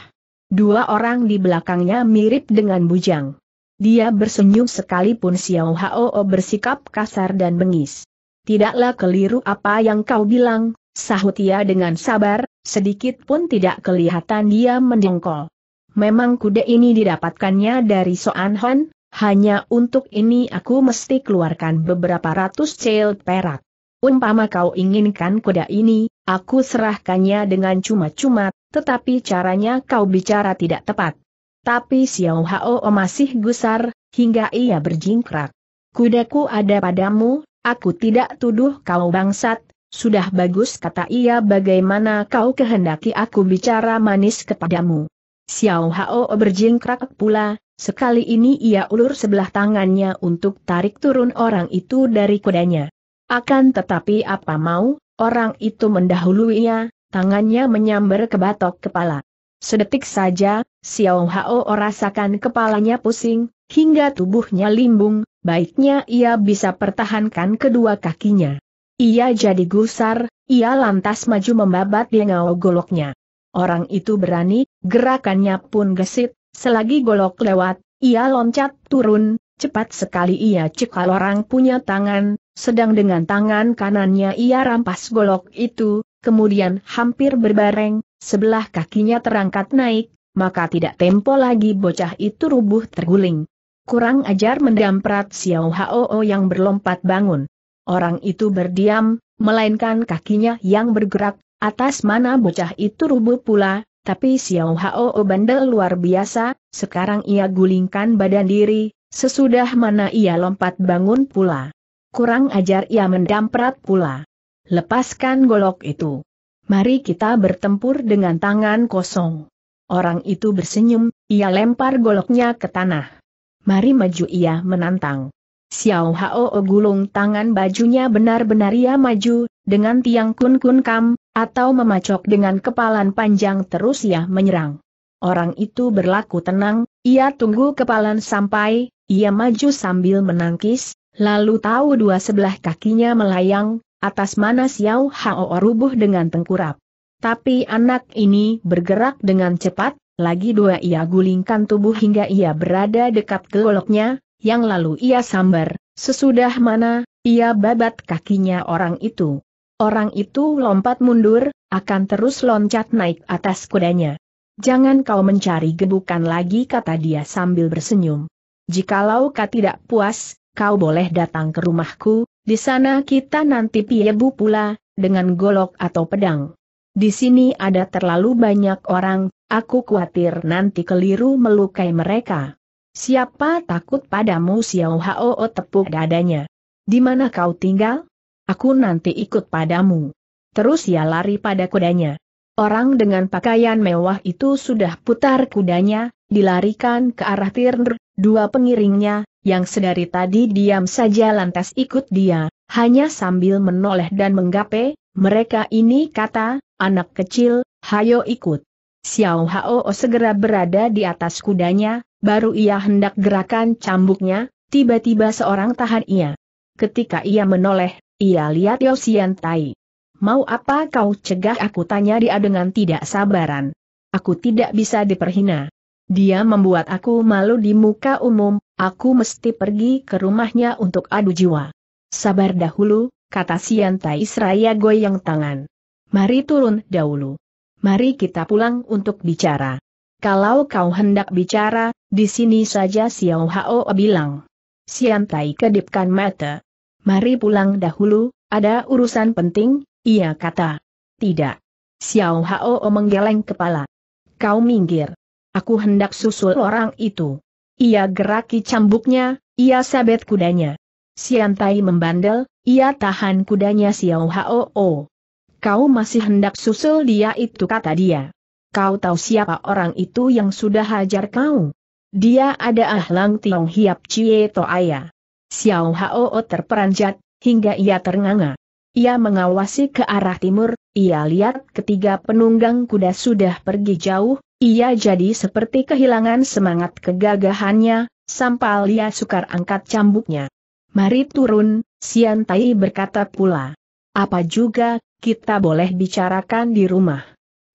Dua orang di belakangnya mirip dengan bujang. Dia bersenyum sekalipun Xiao Hao bersikap kasar dan bengis. Tidaklah keliru apa yang kau bilang, sahut ia dengan sabar, sedikit pun tidak kelihatan dia mendengkol. Memang kuda ini didapatkannya dari Soan Hon, hanya untuk ini aku mesti keluarkan beberapa ratus cel perak. Umpama kau inginkan kuda ini, aku serahkannya dengan cuma-cuma, tetapi caranya kau bicara tidak tepat. Tapi Xiao Hao masih gusar, hingga ia berjingkrak. Kudaku ada padamu, aku tidak tuduh kau bangsat, sudah bagus kata ia bagaimana kau kehendaki aku bicara manis kepadamu. Xiao Hao berjingkrak pula, sekali ini ia ulur sebelah tangannya untuk tarik turun orang itu dari kudanya. Akan tetapi apa mau, orang itu mendahuluinya, tangannya menyambar ke batok kepala. Sedetik saja, Xiao Hao rasakan kepalanya pusing, hingga tubuhnya limbung, baiknya ia bisa pertahankan kedua kakinya. Ia jadi gusar, ia lantas maju membabat di goloknya. Orang itu berani, gerakannya pun gesit, selagi golok lewat, ia loncat turun, cepat sekali ia cekal orang punya tangan, sedang dengan tangan kanannya ia rampas golok itu, kemudian hampir berbareng, Sebelah kakinya terangkat naik, maka tidak tempo lagi bocah itu rubuh terguling. Kurang ajar mendamprat Xiao Hao yang berlompat bangun. Orang itu berdiam, melainkan kakinya yang bergerak, atas mana bocah itu rubuh pula, tapi Xiao Hao bandel luar biasa, sekarang ia gulingkan badan diri, sesudah mana ia lompat bangun pula. Kurang ajar ia mendamprat pula. Lepaskan golok itu. Mari kita bertempur dengan tangan kosong. Orang itu bersenyum, ia lempar goloknya ke tanah. Mari maju ia menantang. Xiao Hao gulung tangan bajunya benar-benar ia maju, dengan tiang kun kun kam, atau memacok dengan kepalan panjang terus ia menyerang. Orang itu berlaku tenang, ia tunggu kepalan sampai, ia maju sambil menangkis, lalu tahu dua sebelah kakinya melayang, Atas mana Xiao Hao rubuh dengan tengkurap. Tapi anak ini bergerak dengan cepat, lagi dua ia gulingkan tubuh hingga ia berada dekat goloknya, yang lalu ia sambar, sesudah mana, ia babat kakinya orang itu. Orang itu lompat mundur, akan terus loncat naik atas kudanya. Jangan kau mencari gebukan lagi kata dia sambil bersenyum. Jikalau kau tidak puas, kau boleh datang ke rumahku, di sana kita nanti piebu pula, dengan golok atau pedang. Di sini ada terlalu banyak orang, aku khawatir nanti keliru melukai mereka. Siapa takut padamu Xiao Hao tepuk dadanya. Di mana kau tinggal? Aku nanti ikut padamu. Terus ia lari pada kudanya. Orang dengan pakaian mewah itu sudah putar kudanya, dilarikan ke arah Tirnr, dua pengiringnya, yang sedari tadi diam saja lantas ikut dia, hanya sambil menoleh dan menggape, mereka ini kata, anak kecil, hayo ikut. Xiao Hao segera berada di atas kudanya, baru ia hendak gerakan cambuknya, tiba-tiba seorang tahan ia. Ketika ia menoleh, ia lihat Yosian Tai. Mau apa kau cegah aku tanya dia dengan tidak sabaran. Aku tidak bisa diperhina. Dia membuat aku malu di muka umum, Aku mesti pergi ke rumahnya untuk adu jiwa. Sabar dahulu, kata Siantai Seraya goyang tangan. Mari turun dahulu. Mari kita pulang untuk bicara. Kalau kau hendak bicara, di sini saja Xiao Hao bilang. Siantai kedipkan mata. Mari pulang dahulu, ada urusan penting, ia kata. Tidak. Xiao Hao menggeleng kepala. Kau minggir. Aku hendak susul orang itu. Ia geraki cambuknya, ia sabet kudanya. Siantai membandel, ia tahan kudanya Xiao Hao. Kau masih hendak susul dia itu kata dia. Kau tahu siapa orang itu yang sudah hajar kau? Dia ada ahlang Tiong Hiap Chie Toaya. Xiao Hao terperanjat, hingga ia ternganga. Ia mengawasi ke arah timur, ia lihat ketiga penunggang kuda sudah pergi jauh, ia jadi seperti kehilangan semangat kegagahannya, sampal ia sukar angkat cambuknya. Mari turun, Sian Tai berkata pula. Apa juga, kita boleh bicarakan di rumah.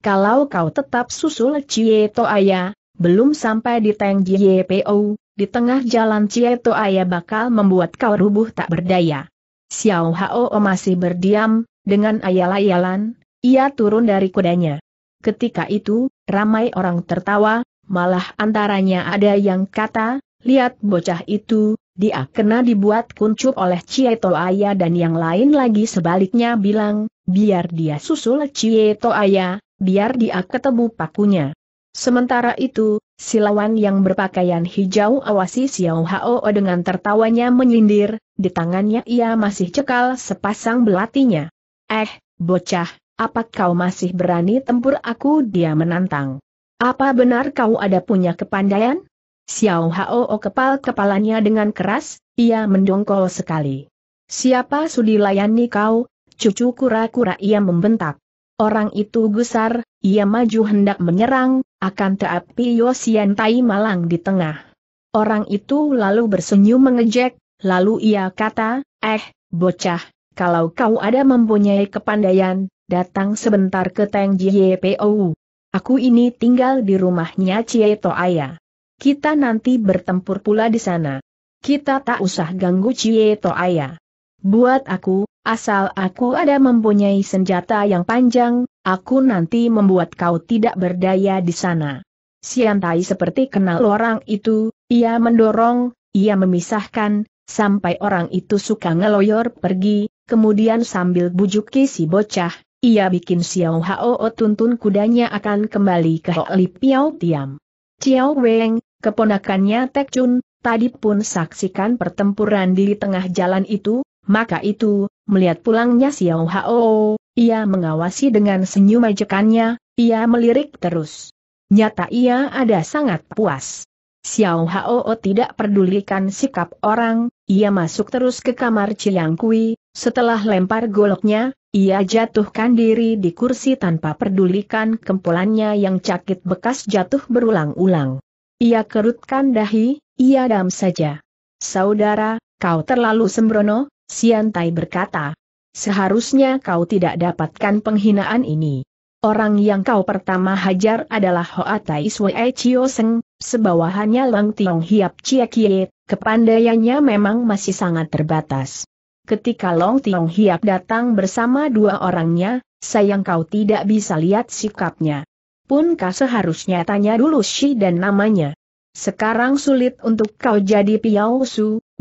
Kalau kau tetap susul Cie Toaya, belum sampai di Teng YPO, di tengah jalan Cie Toaya bakal membuat kau rubuh tak berdaya. Xiao Hao masih berdiam, dengan ayal-ayalan, ia turun dari kudanya. Ketika itu, Ramai orang tertawa, malah antaranya ada yang kata, lihat bocah itu, dia kena dibuat kuncup oleh Cie Toaya dan yang lain lagi sebaliknya bilang, biar dia susul Cie Toaya, biar dia ketemu pakunya. Sementara itu, silawan yang berpakaian hijau awasi Xiao Hao dengan tertawanya menyindir, di tangannya ia masih cekal sepasang belatinya. Eh, bocah, apa kau masih berani tempur aku? Dia menantang. Apa benar kau ada punya kepandaian? Xiao Hao kepal kepalanya dengan keras, ia mendongkol sekali. Siapa sudi layani kau, cucu kura-kura ia membentak. Orang itu gusar, ia maju hendak menyerang, akan tetapi Yosian Tai malang di tengah. Orang itu lalu bersenyum mengejek, lalu ia kata, eh, bocah, kalau kau ada mempunyai kepandaian, datang sebentar ke Teng Jiepou. Aku ini tinggal di rumahnya Cieto Aya. Kita nanti bertempur pula di sana. Kita tak usah ganggu Cieto Aya. Buat aku, asal aku ada mempunyai senjata yang panjang, aku nanti membuat kau tidak berdaya di sana. Siantai seperti kenal orang itu, ia mendorong, ia memisahkan, sampai orang itu suka ngeloyor pergi, kemudian sambil bujuk si bocah, ia bikin Xiao Hao tuntun kudanya akan kembali ke oh. Li Piao Tiam. Xiao Weng, keponakannya Tek Chun, tadi pun saksikan pertempuran di tengah jalan itu, maka itu, melihat pulangnya Xiao Hao, ia mengawasi dengan senyum majekannya, ia melirik terus. Nyata ia ada sangat puas. Xiao Hao tidak pedulikan sikap orang, ia masuk terus ke kamar Ciang Kui, setelah lempar goloknya, ia jatuhkan diri di kursi tanpa pedulikan kempulannya yang cakit bekas jatuh berulang-ulang. Ia kerutkan dahi, ia dam saja. Saudara, kau terlalu sembrono, Siantai berkata. Seharusnya kau tidak dapatkan penghinaan ini. Orang yang kau pertama hajar adalah Tai Sue Chio Seng, sebawahannya Lang Tiong Hiap Cie Kie, kepandaiannya memang masih sangat terbatas. Ketika Long Tiong Hiap datang bersama dua orangnya, sayang kau tidak bisa lihat sikapnya. Pun kau seharusnya tanya dulu Shi dan namanya. Sekarang sulit untuk kau jadi Piao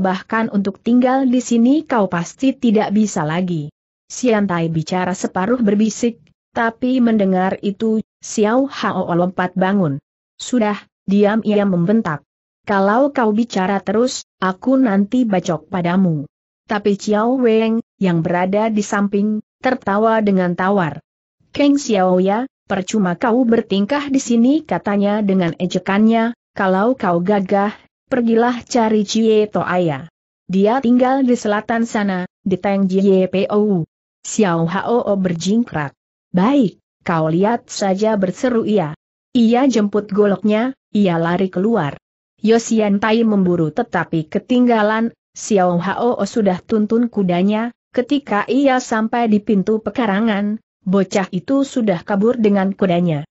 bahkan untuk tinggal di sini kau pasti tidak bisa lagi. Siantai bicara separuh berbisik, tapi mendengar itu, Xiao Hao lompat bangun. Sudah, diam ia membentak. Kalau kau bicara terus, aku nanti bacok padamu tapi Xiao Weng, yang berada di samping, tertawa dengan tawar. "Keng Xiao ya, percuma kau bertingkah di sini katanya dengan ejekannya, kalau kau gagah, pergilah cari Cie Toaya. Dia tinggal di selatan sana, di Teng Po. Xiao Hao berjingkrak. Baik, kau lihat saja berseru ia. Ia jemput goloknya, ia lari keluar. Yosian Tai memburu tetapi ketinggalan, Xiao Hao sudah tuntun kudanya, ketika ia sampai di pintu pekarangan, bocah itu sudah kabur dengan kudanya.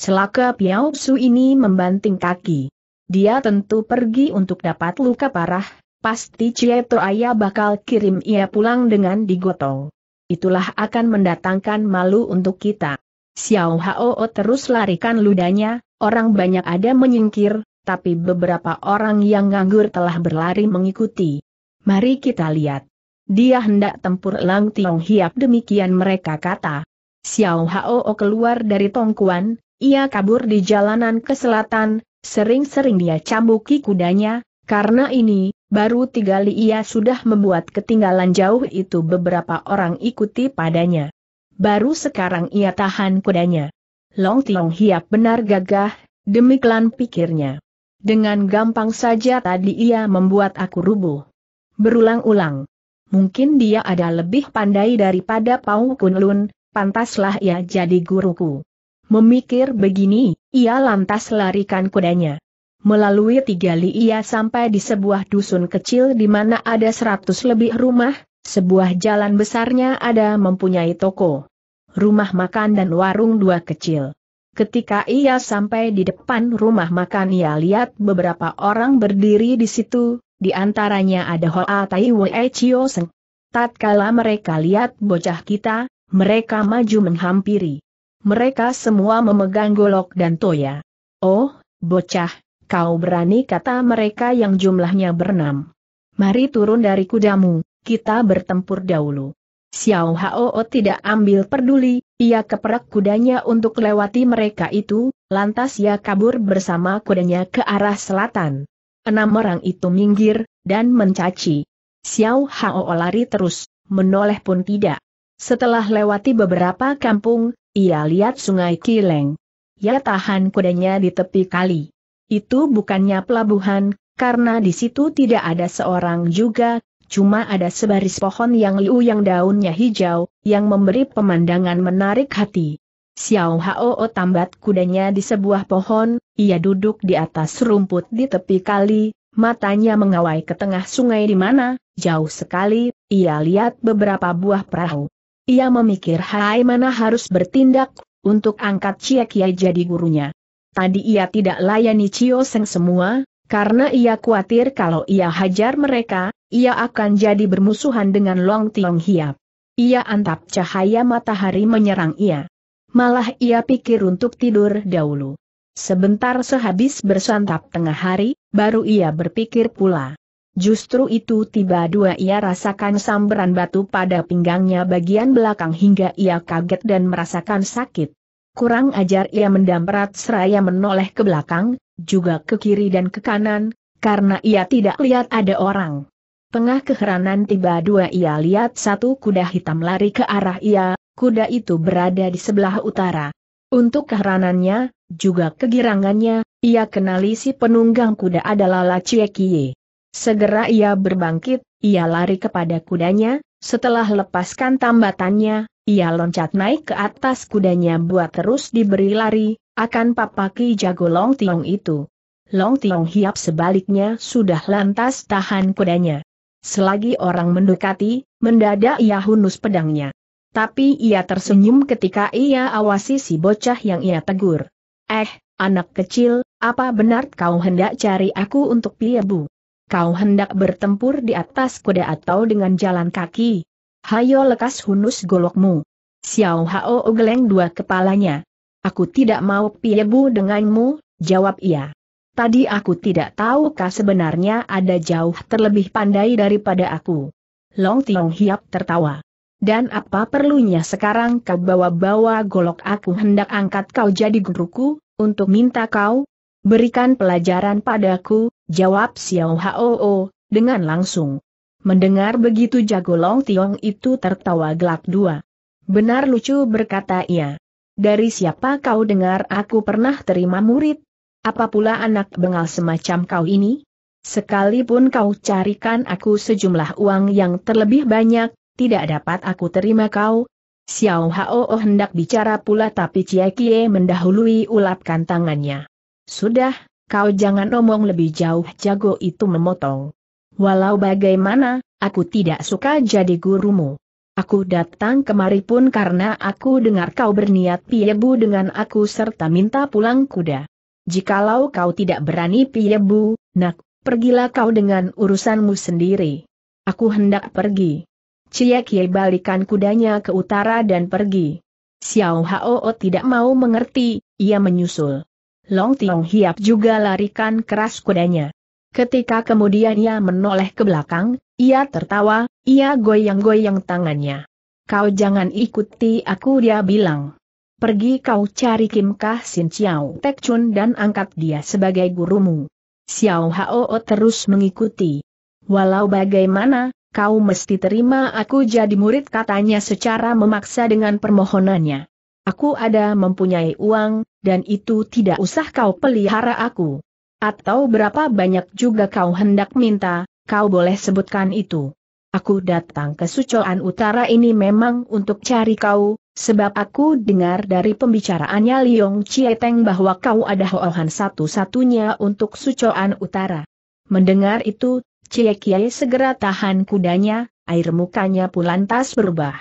Celaka Piao Su ini membanting kaki. Dia tentu pergi untuk dapat luka parah, pasti Cieto Ayah bakal kirim ia pulang dengan digotong. Itulah akan mendatangkan malu untuk kita. Xiao Hao terus larikan ludanya. orang banyak ada menyingkir, tapi beberapa orang yang nganggur telah berlari mengikuti. Mari kita lihat. Dia hendak tempur Lang Tiong Hiap demikian mereka kata. Xiao Hao keluar dari tongkuan, ia kabur di jalanan ke selatan, sering-sering dia cambuki kudanya, karena ini, baru tiga li ia sudah membuat ketinggalan jauh itu beberapa orang ikuti padanya. Baru sekarang ia tahan kudanya. Long Tiong Hiap benar gagah, demikian pikirnya. Dengan gampang saja tadi ia membuat aku rubuh. Berulang-ulang. Mungkin dia ada lebih pandai daripada Pau Kunlun, pantaslah ia jadi guruku. Memikir begini, ia lantas larikan kudanya. Melalui tiga li ia sampai di sebuah dusun kecil di mana ada seratus lebih rumah, sebuah jalan besarnya ada mempunyai toko, rumah makan dan warung dua kecil. Ketika ia sampai di depan rumah makan ia lihat beberapa orang berdiri di situ, di antaranya ada Hoa Tai Wei Chio Seng. Tatkala mereka lihat bocah kita, mereka maju menghampiri. Mereka semua memegang golok dan toya. Oh, bocah, kau berani kata mereka yang jumlahnya berenam. Mari turun dari kudamu, kita bertempur dahulu. Xiao Hao tidak ambil peduli, ia keperak kudanya untuk lewati mereka itu, lantas ia kabur bersama kudanya ke arah selatan. Enam orang itu minggir, dan mencaci. Xiao Hao lari terus, menoleh pun tidak. Setelah lewati beberapa kampung, ia lihat sungai Kileng. Ia tahan kudanya di tepi kali. Itu bukannya pelabuhan, karena di situ tidak ada seorang juga, cuma ada sebaris pohon yang liu yang daunnya hijau, yang memberi pemandangan menarik hati. Xiao Hao tambat kudanya di sebuah pohon, ia duduk di atas rumput di tepi kali, matanya mengawai ke tengah sungai di mana, jauh sekali, ia lihat beberapa buah perahu. Ia memikir hai mana harus bertindak, untuk angkat Cia Kia jadi gurunya. Tadi ia tidak layani Cio Seng semua, karena ia khawatir kalau ia hajar mereka, ia akan jadi bermusuhan dengan Long Tiong Hiap. Ia antap cahaya matahari menyerang ia. Malah ia pikir untuk tidur dahulu. Sebentar sehabis bersantap tengah hari, baru ia berpikir pula. Justru itu tiba dua ia rasakan samberan batu pada pinggangnya bagian belakang hingga ia kaget dan merasakan sakit. Kurang ajar ia mendamprat seraya menoleh ke belakang, juga ke kiri dan ke kanan, karena ia tidak lihat ada orang. Tengah keheranan tiba dua ia lihat satu kuda hitam lari ke arah ia, kuda itu berada di sebelah utara. Untuk keheranannya, juga kegirangannya, ia kenali si penunggang kuda adalah Laciekie. Segera ia berbangkit, ia lari kepada kudanya, setelah lepaskan tambatannya, ia loncat naik ke atas kudanya buat terus diberi lari, akan papaki jago Long Tiong itu. Long Tiong Hiap sebaliknya sudah lantas tahan kudanya. Selagi orang mendekati, mendadak ia hunus pedangnya. Tapi ia tersenyum ketika ia awasi si bocah yang ia tegur. Eh, anak kecil, apa benar kau hendak cari aku untuk piebu? Kau hendak bertempur di atas kuda atau dengan jalan kaki? Hayo lekas hunus golokmu. Xiao Hao geleng dua kepalanya. Aku tidak mau piebu denganmu, jawab ia. Tadi aku tidak tahu kah sebenarnya ada jauh terlebih pandai daripada aku. Long Tiong Hiap tertawa. Dan apa perlunya sekarang kau bawa-bawa golok aku hendak angkat kau jadi guruku, untuk minta kau? Berikan pelajaran padaku, jawab Xiao Hao, dengan langsung. Mendengar begitu Jago Long Tiong itu tertawa gelak dua. Benar lucu berkata ia. Dari siapa kau dengar aku pernah terima murid? Apa pula anak bengal semacam kau ini? Sekalipun kau carikan aku sejumlah uang yang terlebih banyak, tidak dapat aku terima kau. Xiao Hao oh hendak bicara pula tapi Chia Kie mendahului ulapkan tangannya. Sudah, kau jangan omong lebih jauh jago itu memotong. Walau bagaimana, aku tidak suka jadi gurumu. Aku datang kemari pun karena aku dengar kau berniat piyebu dengan aku serta minta pulang kuda. Jikalau kau tidak berani piyebu, nak, pergilah kau dengan urusanmu sendiri. Aku hendak pergi. Cia Kie balikan kudanya ke utara dan pergi. Xiao Hao tidak mau mengerti, ia menyusul. Long Tiong Hiap juga larikan keras kudanya. Ketika kemudian ia menoleh ke belakang, ia tertawa, ia goyang-goyang tangannya. Kau jangan ikuti aku dia bilang. Pergi kau cari Kim Kah Sin Chiao Tek Chun dan angkat dia sebagai gurumu. Xiao Hao terus mengikuti. Walau bagaimana, kau mesti terima aku jadi murid katanya secara memaksa dengan permohonannya. Aku ada mempunyai uang, dan itu tidak usah kau pelihara aku. Atau berapa banyak juga kau hendak minta, kau boleh sebutkan itu. Aku datang ke Sucoan Utara ini memang untuk cari kau, sebab aku dengar dari pembicaraannya Liong Chieteng bahwa kau ada hoohan satu-satunya untuk Sucoan Utara. Mendengar itu, Chie Kiai segera tahan kudanya, air mukanya pun lantas berubah.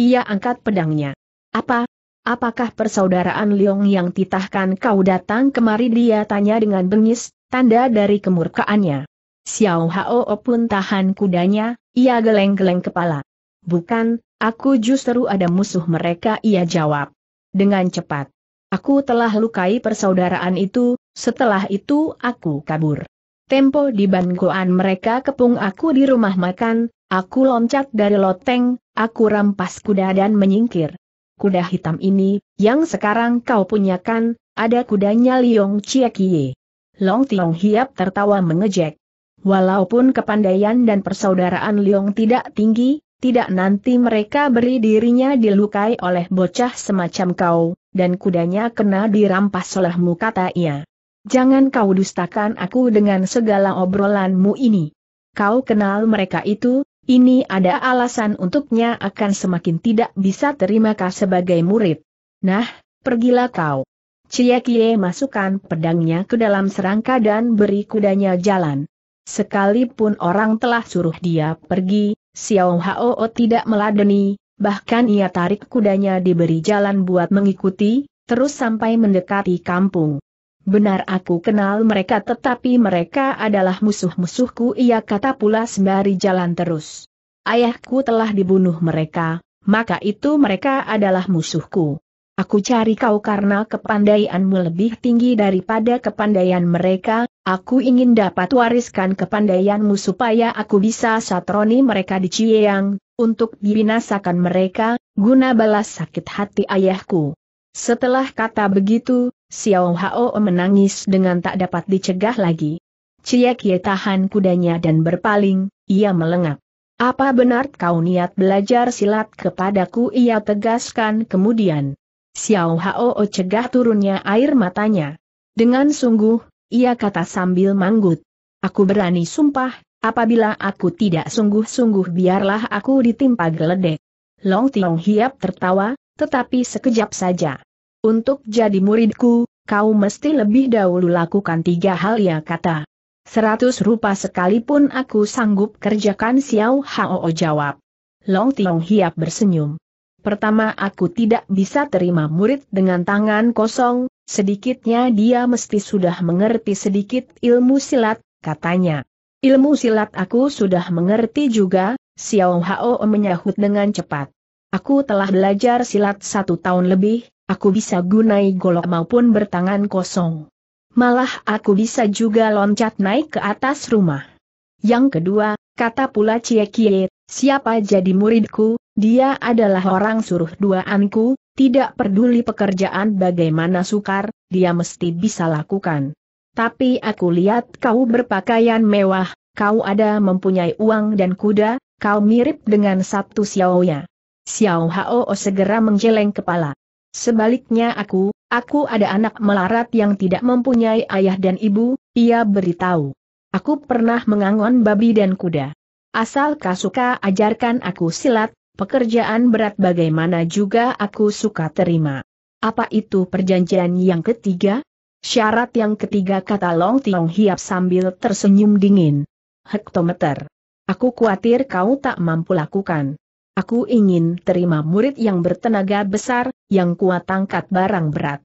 Ia angkat pedangnya. Apa, apakah persaudaraan Liong yang titahkan kau datang kemari dia tanya dengan bengis, tanda dari kemurkaannya. Xiao Hao pun tahan kudanya, ia geleng-geleng kepala. Bukan, aku justru ada musuh mereka ia jawab. Dengan cepat. Aku telah lukai persaudaraan itu, setelah itu aku kabur. Tempo di Banggoan mereka kepung aku di rumah makan, aku loncat dari loteng, aku rampas kuda dan menyingkir kuda hitam ini, yang sekarang kau punyakan, ada kudanya Liong Kie. Long Tiong Hiap tertawa mengejek. Walaupun kepandaian dan persaudaraan Liong tidak tinggi, tidak nanti mereka beri dirinya dilukai oleh bocah semacam kau, dan kudanya kena dirampas olehmu kata ia. Jangan kau dustakan aku dengan segala obrolanmu ini. Kau kenal mereka itu, ini ada alasan untuknya akan semakin tidak bisa terima kau sebagai murid. Nah, pergilah kau. Kie masukkan pedangnya ke dalam serangka dan beri kudanya jalan. Sekalipun orang telah suruh dia pergi, Xiao Hao tidak meladeni, bahkan ia tarik kudanya diberi jalan buat mengikuti, terus sampai mendekati kampung. Benar aku kenal mereka tetapi mereka adalah musuh-musuhku ia kata pula sembari jalan terus. Ayahku telah dibunuh mereka, maka itu mereka adalah musuhku. Aku cari kau karena kepandaianmu lebih tinggi daripada kepandaian mereka, aku ingin dapat wariskan kepandaianmu supaya aku bisa satroni mereka di Cieyang, untuk dibinasakan mereka, guna balas sakit hati ayahku. Setelah kata begitu, Xiao Hao menangis dengan tak dapat dicegah lagi. Cie Kie tahan kudanya dan berpaling, ia melengak. Apa benar kau niat belajar silat kepadaku ia tegaskan kemudian. Xiao Hao cegah turunnya air matanya. Dengan sungguh, ia kata sambil manggut. Aku berani sumpah, apabila aku tidak sungguh-sungguh biarlah aku ditimpa geledek. Long Tiong Hiap tertawa, tetapi sekejap saja. Untuk jadi muridku, kau mesti lebih dahulu lakukan tiga hal ya kata. Seratus rupa sekalipun aku sanggup kerjakan Xiao Hao jawab. Long Tiong Hiap bersenyum. Pertama aku tidak bisa terima murid dengan tangan kosong, sedikitnya dia mesti sudah mengerti sedikit ilmu silat, katanya. Ilmu silat aku sudah mengerti juga, Xiao Hao menyahut dengan cepat. Aku telah belajar silat satu tahun lebih, aku bisa gunai golok maupun bertangan kosong. Malah aku bisa juga loncat naik ke atas rumah. Yang kedua, kata pula Cie Kie, siapa jadi muridku, dia adalah orang suruh duaanku, tidak peduli pekerjaan bagaimana sukar, dia mesti bisa lakukan. Tapi aku lihat kau berpakaian mewah, kau ada mempunyai uang dan kuda, kau mirip dengan Sabtu ya. Xiao Hao segera menjeleng kepala. Sebaliknya aku, aku ada anak melarat yang tidak mempunyai ayah dan ibu, ia beritahu. Aku pernah mengangon babi dan kuda. Asal suka ajarkan aku silat, pekerjaan berat bagaimana juga aku suka terima. Apa itu perjanjian yang ketiga? Syarat yang ketiga kata Long Tiong Hiap sambil tersenyum dingin. Hektometer. Aku khawatir kau tak mampu lakukan. Aku ingin terima murid yang bertenaga besar, yang kuat angkat barang berat.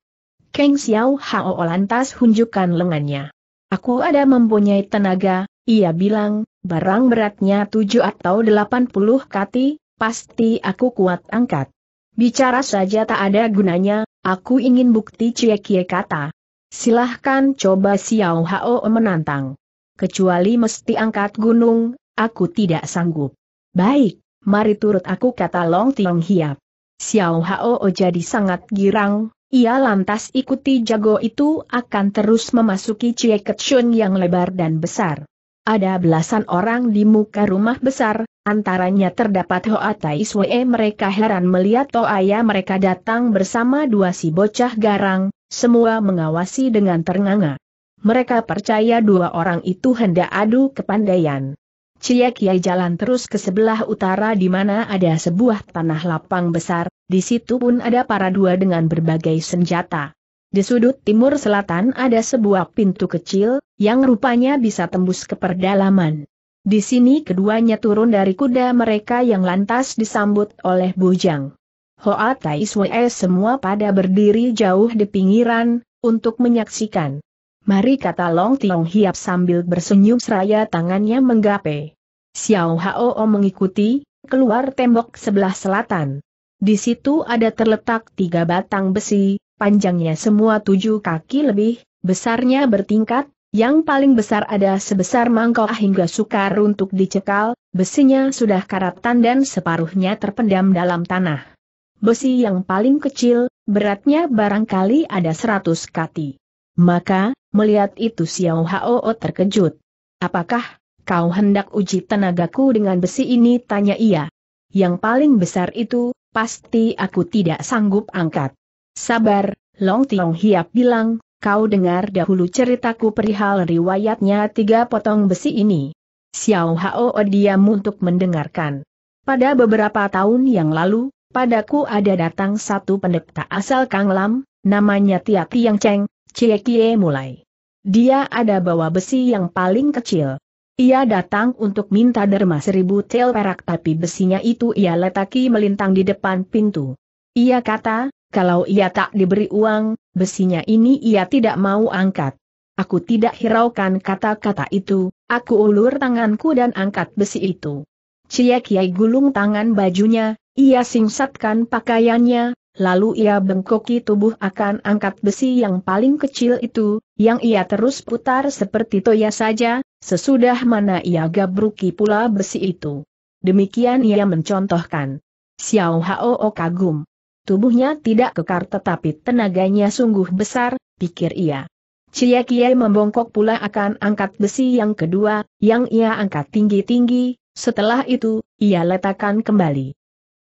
Kang Xiao Hao lantas hunjukkan lengannya. Aku ada mempunyai tenaga, ia bilang, barang beratnya tujuh atau delapan puluh kati, pasti aku kuat angkat. Bicara saja tak ada gunanya, aku ingin bukti Cie Kie kata. Silahkan coba Xiao Hao menantang. Kecuali mesti angkat gunung, aku tidak sanggup. Baik, mari turut aku kata Long Tiong Hiap. Xiao Hao jadi sangat girang, ia lantas ikuti jago itu akan terus memasuki Cie Ketchun yang lebar dan besar. Ada belasan orang di muka rumah besar, antaranya terdapat Hoa Tai Sue mereka heran melihat Toa Toaya mereka datang bersama dua si bocah garang, semua mengawasi dengan ternganga. Mereka percaya dua orang itu hendak adu kepandaian. Cia Kiai jalan terus ke sebelah utara di mana ada sebuah tanah lapang besar, di situ pun ada para dua dengan berbagai senjata. Di sudut timur selatan ada sebuah pintu kecil, yang rupanya bisa tembus ke perdalaman. Di sini keduanya turun dari kuda mereka yang lantas disambut oleh Bujang. Hoa Tai Sui semua pada berdiri jauh di pinggiran, untuk menyaksikan. Mari kata Long Tiong Hiap sambil bersenyum seraya tangannya menggapai. Xiao Hao mengikuti, keluar tembok sebelah selatan. Di situ ada terletak tiga batang besi, panjangnya semua tujuh kaki lebih, besarnya bertingkat, yang paling besar ada sebesar mangkok hingga sukar untuk dicekal, besinya sudah karatan dan separuhnya terpendam dalam tanah. Besi yang paling kecil, beratnya barangkali ada seratus kati. Maka, Melihat itu Xiao Hao terkejut. Apakah kau hendak uji tenagaku dengan besi ini? Tanya ia. Yang paling besar itu, pasti aku tidak sanggup angkat. Sabar, Long Tiong Hiap bilang, kau dengar dahulu ceritaku perihal riwayatnya tiga potong besi ini. Xiao Hao diam untuk mendengarkan. Pada beberapa tahun yang lalu, padaku ada datang satu pendeta asal Kang Lam, namanya Tia Tiang Cheng, Ciekie mulai. Dia ada bawa besi yang paling kecil. Ia datang untuk minta derma seribu tel perak tapi besinya itu ia letaki melintang di depan pintu. Ia kata, kalau ia tak diberi uang, besinya ini ia tidak mau angkat. Aku tidak hiraukan kata-kata itu, aku ulur tanganku dan angkat besi itu. Ciekie Kiai gulung tangan bajunya, ia singsatkan pakaiannya, Lalu ia bengkoki tubuh akan angkat besi yang paling kecil itu, yang ia terus putar seperti toya saja, sesudah mana ia gabruki pula besi itu. Demikian ia mencontohkan. Xiao Hao kagum. Tubuhnya tidak kekar tetapi tenaganya sungguh besar, pikir ia. Chia Kie membongkok pula akan angkat besi yang kedua, yang ia angkat tinggi-tinggi, setelah itu, ia letakkan kembali.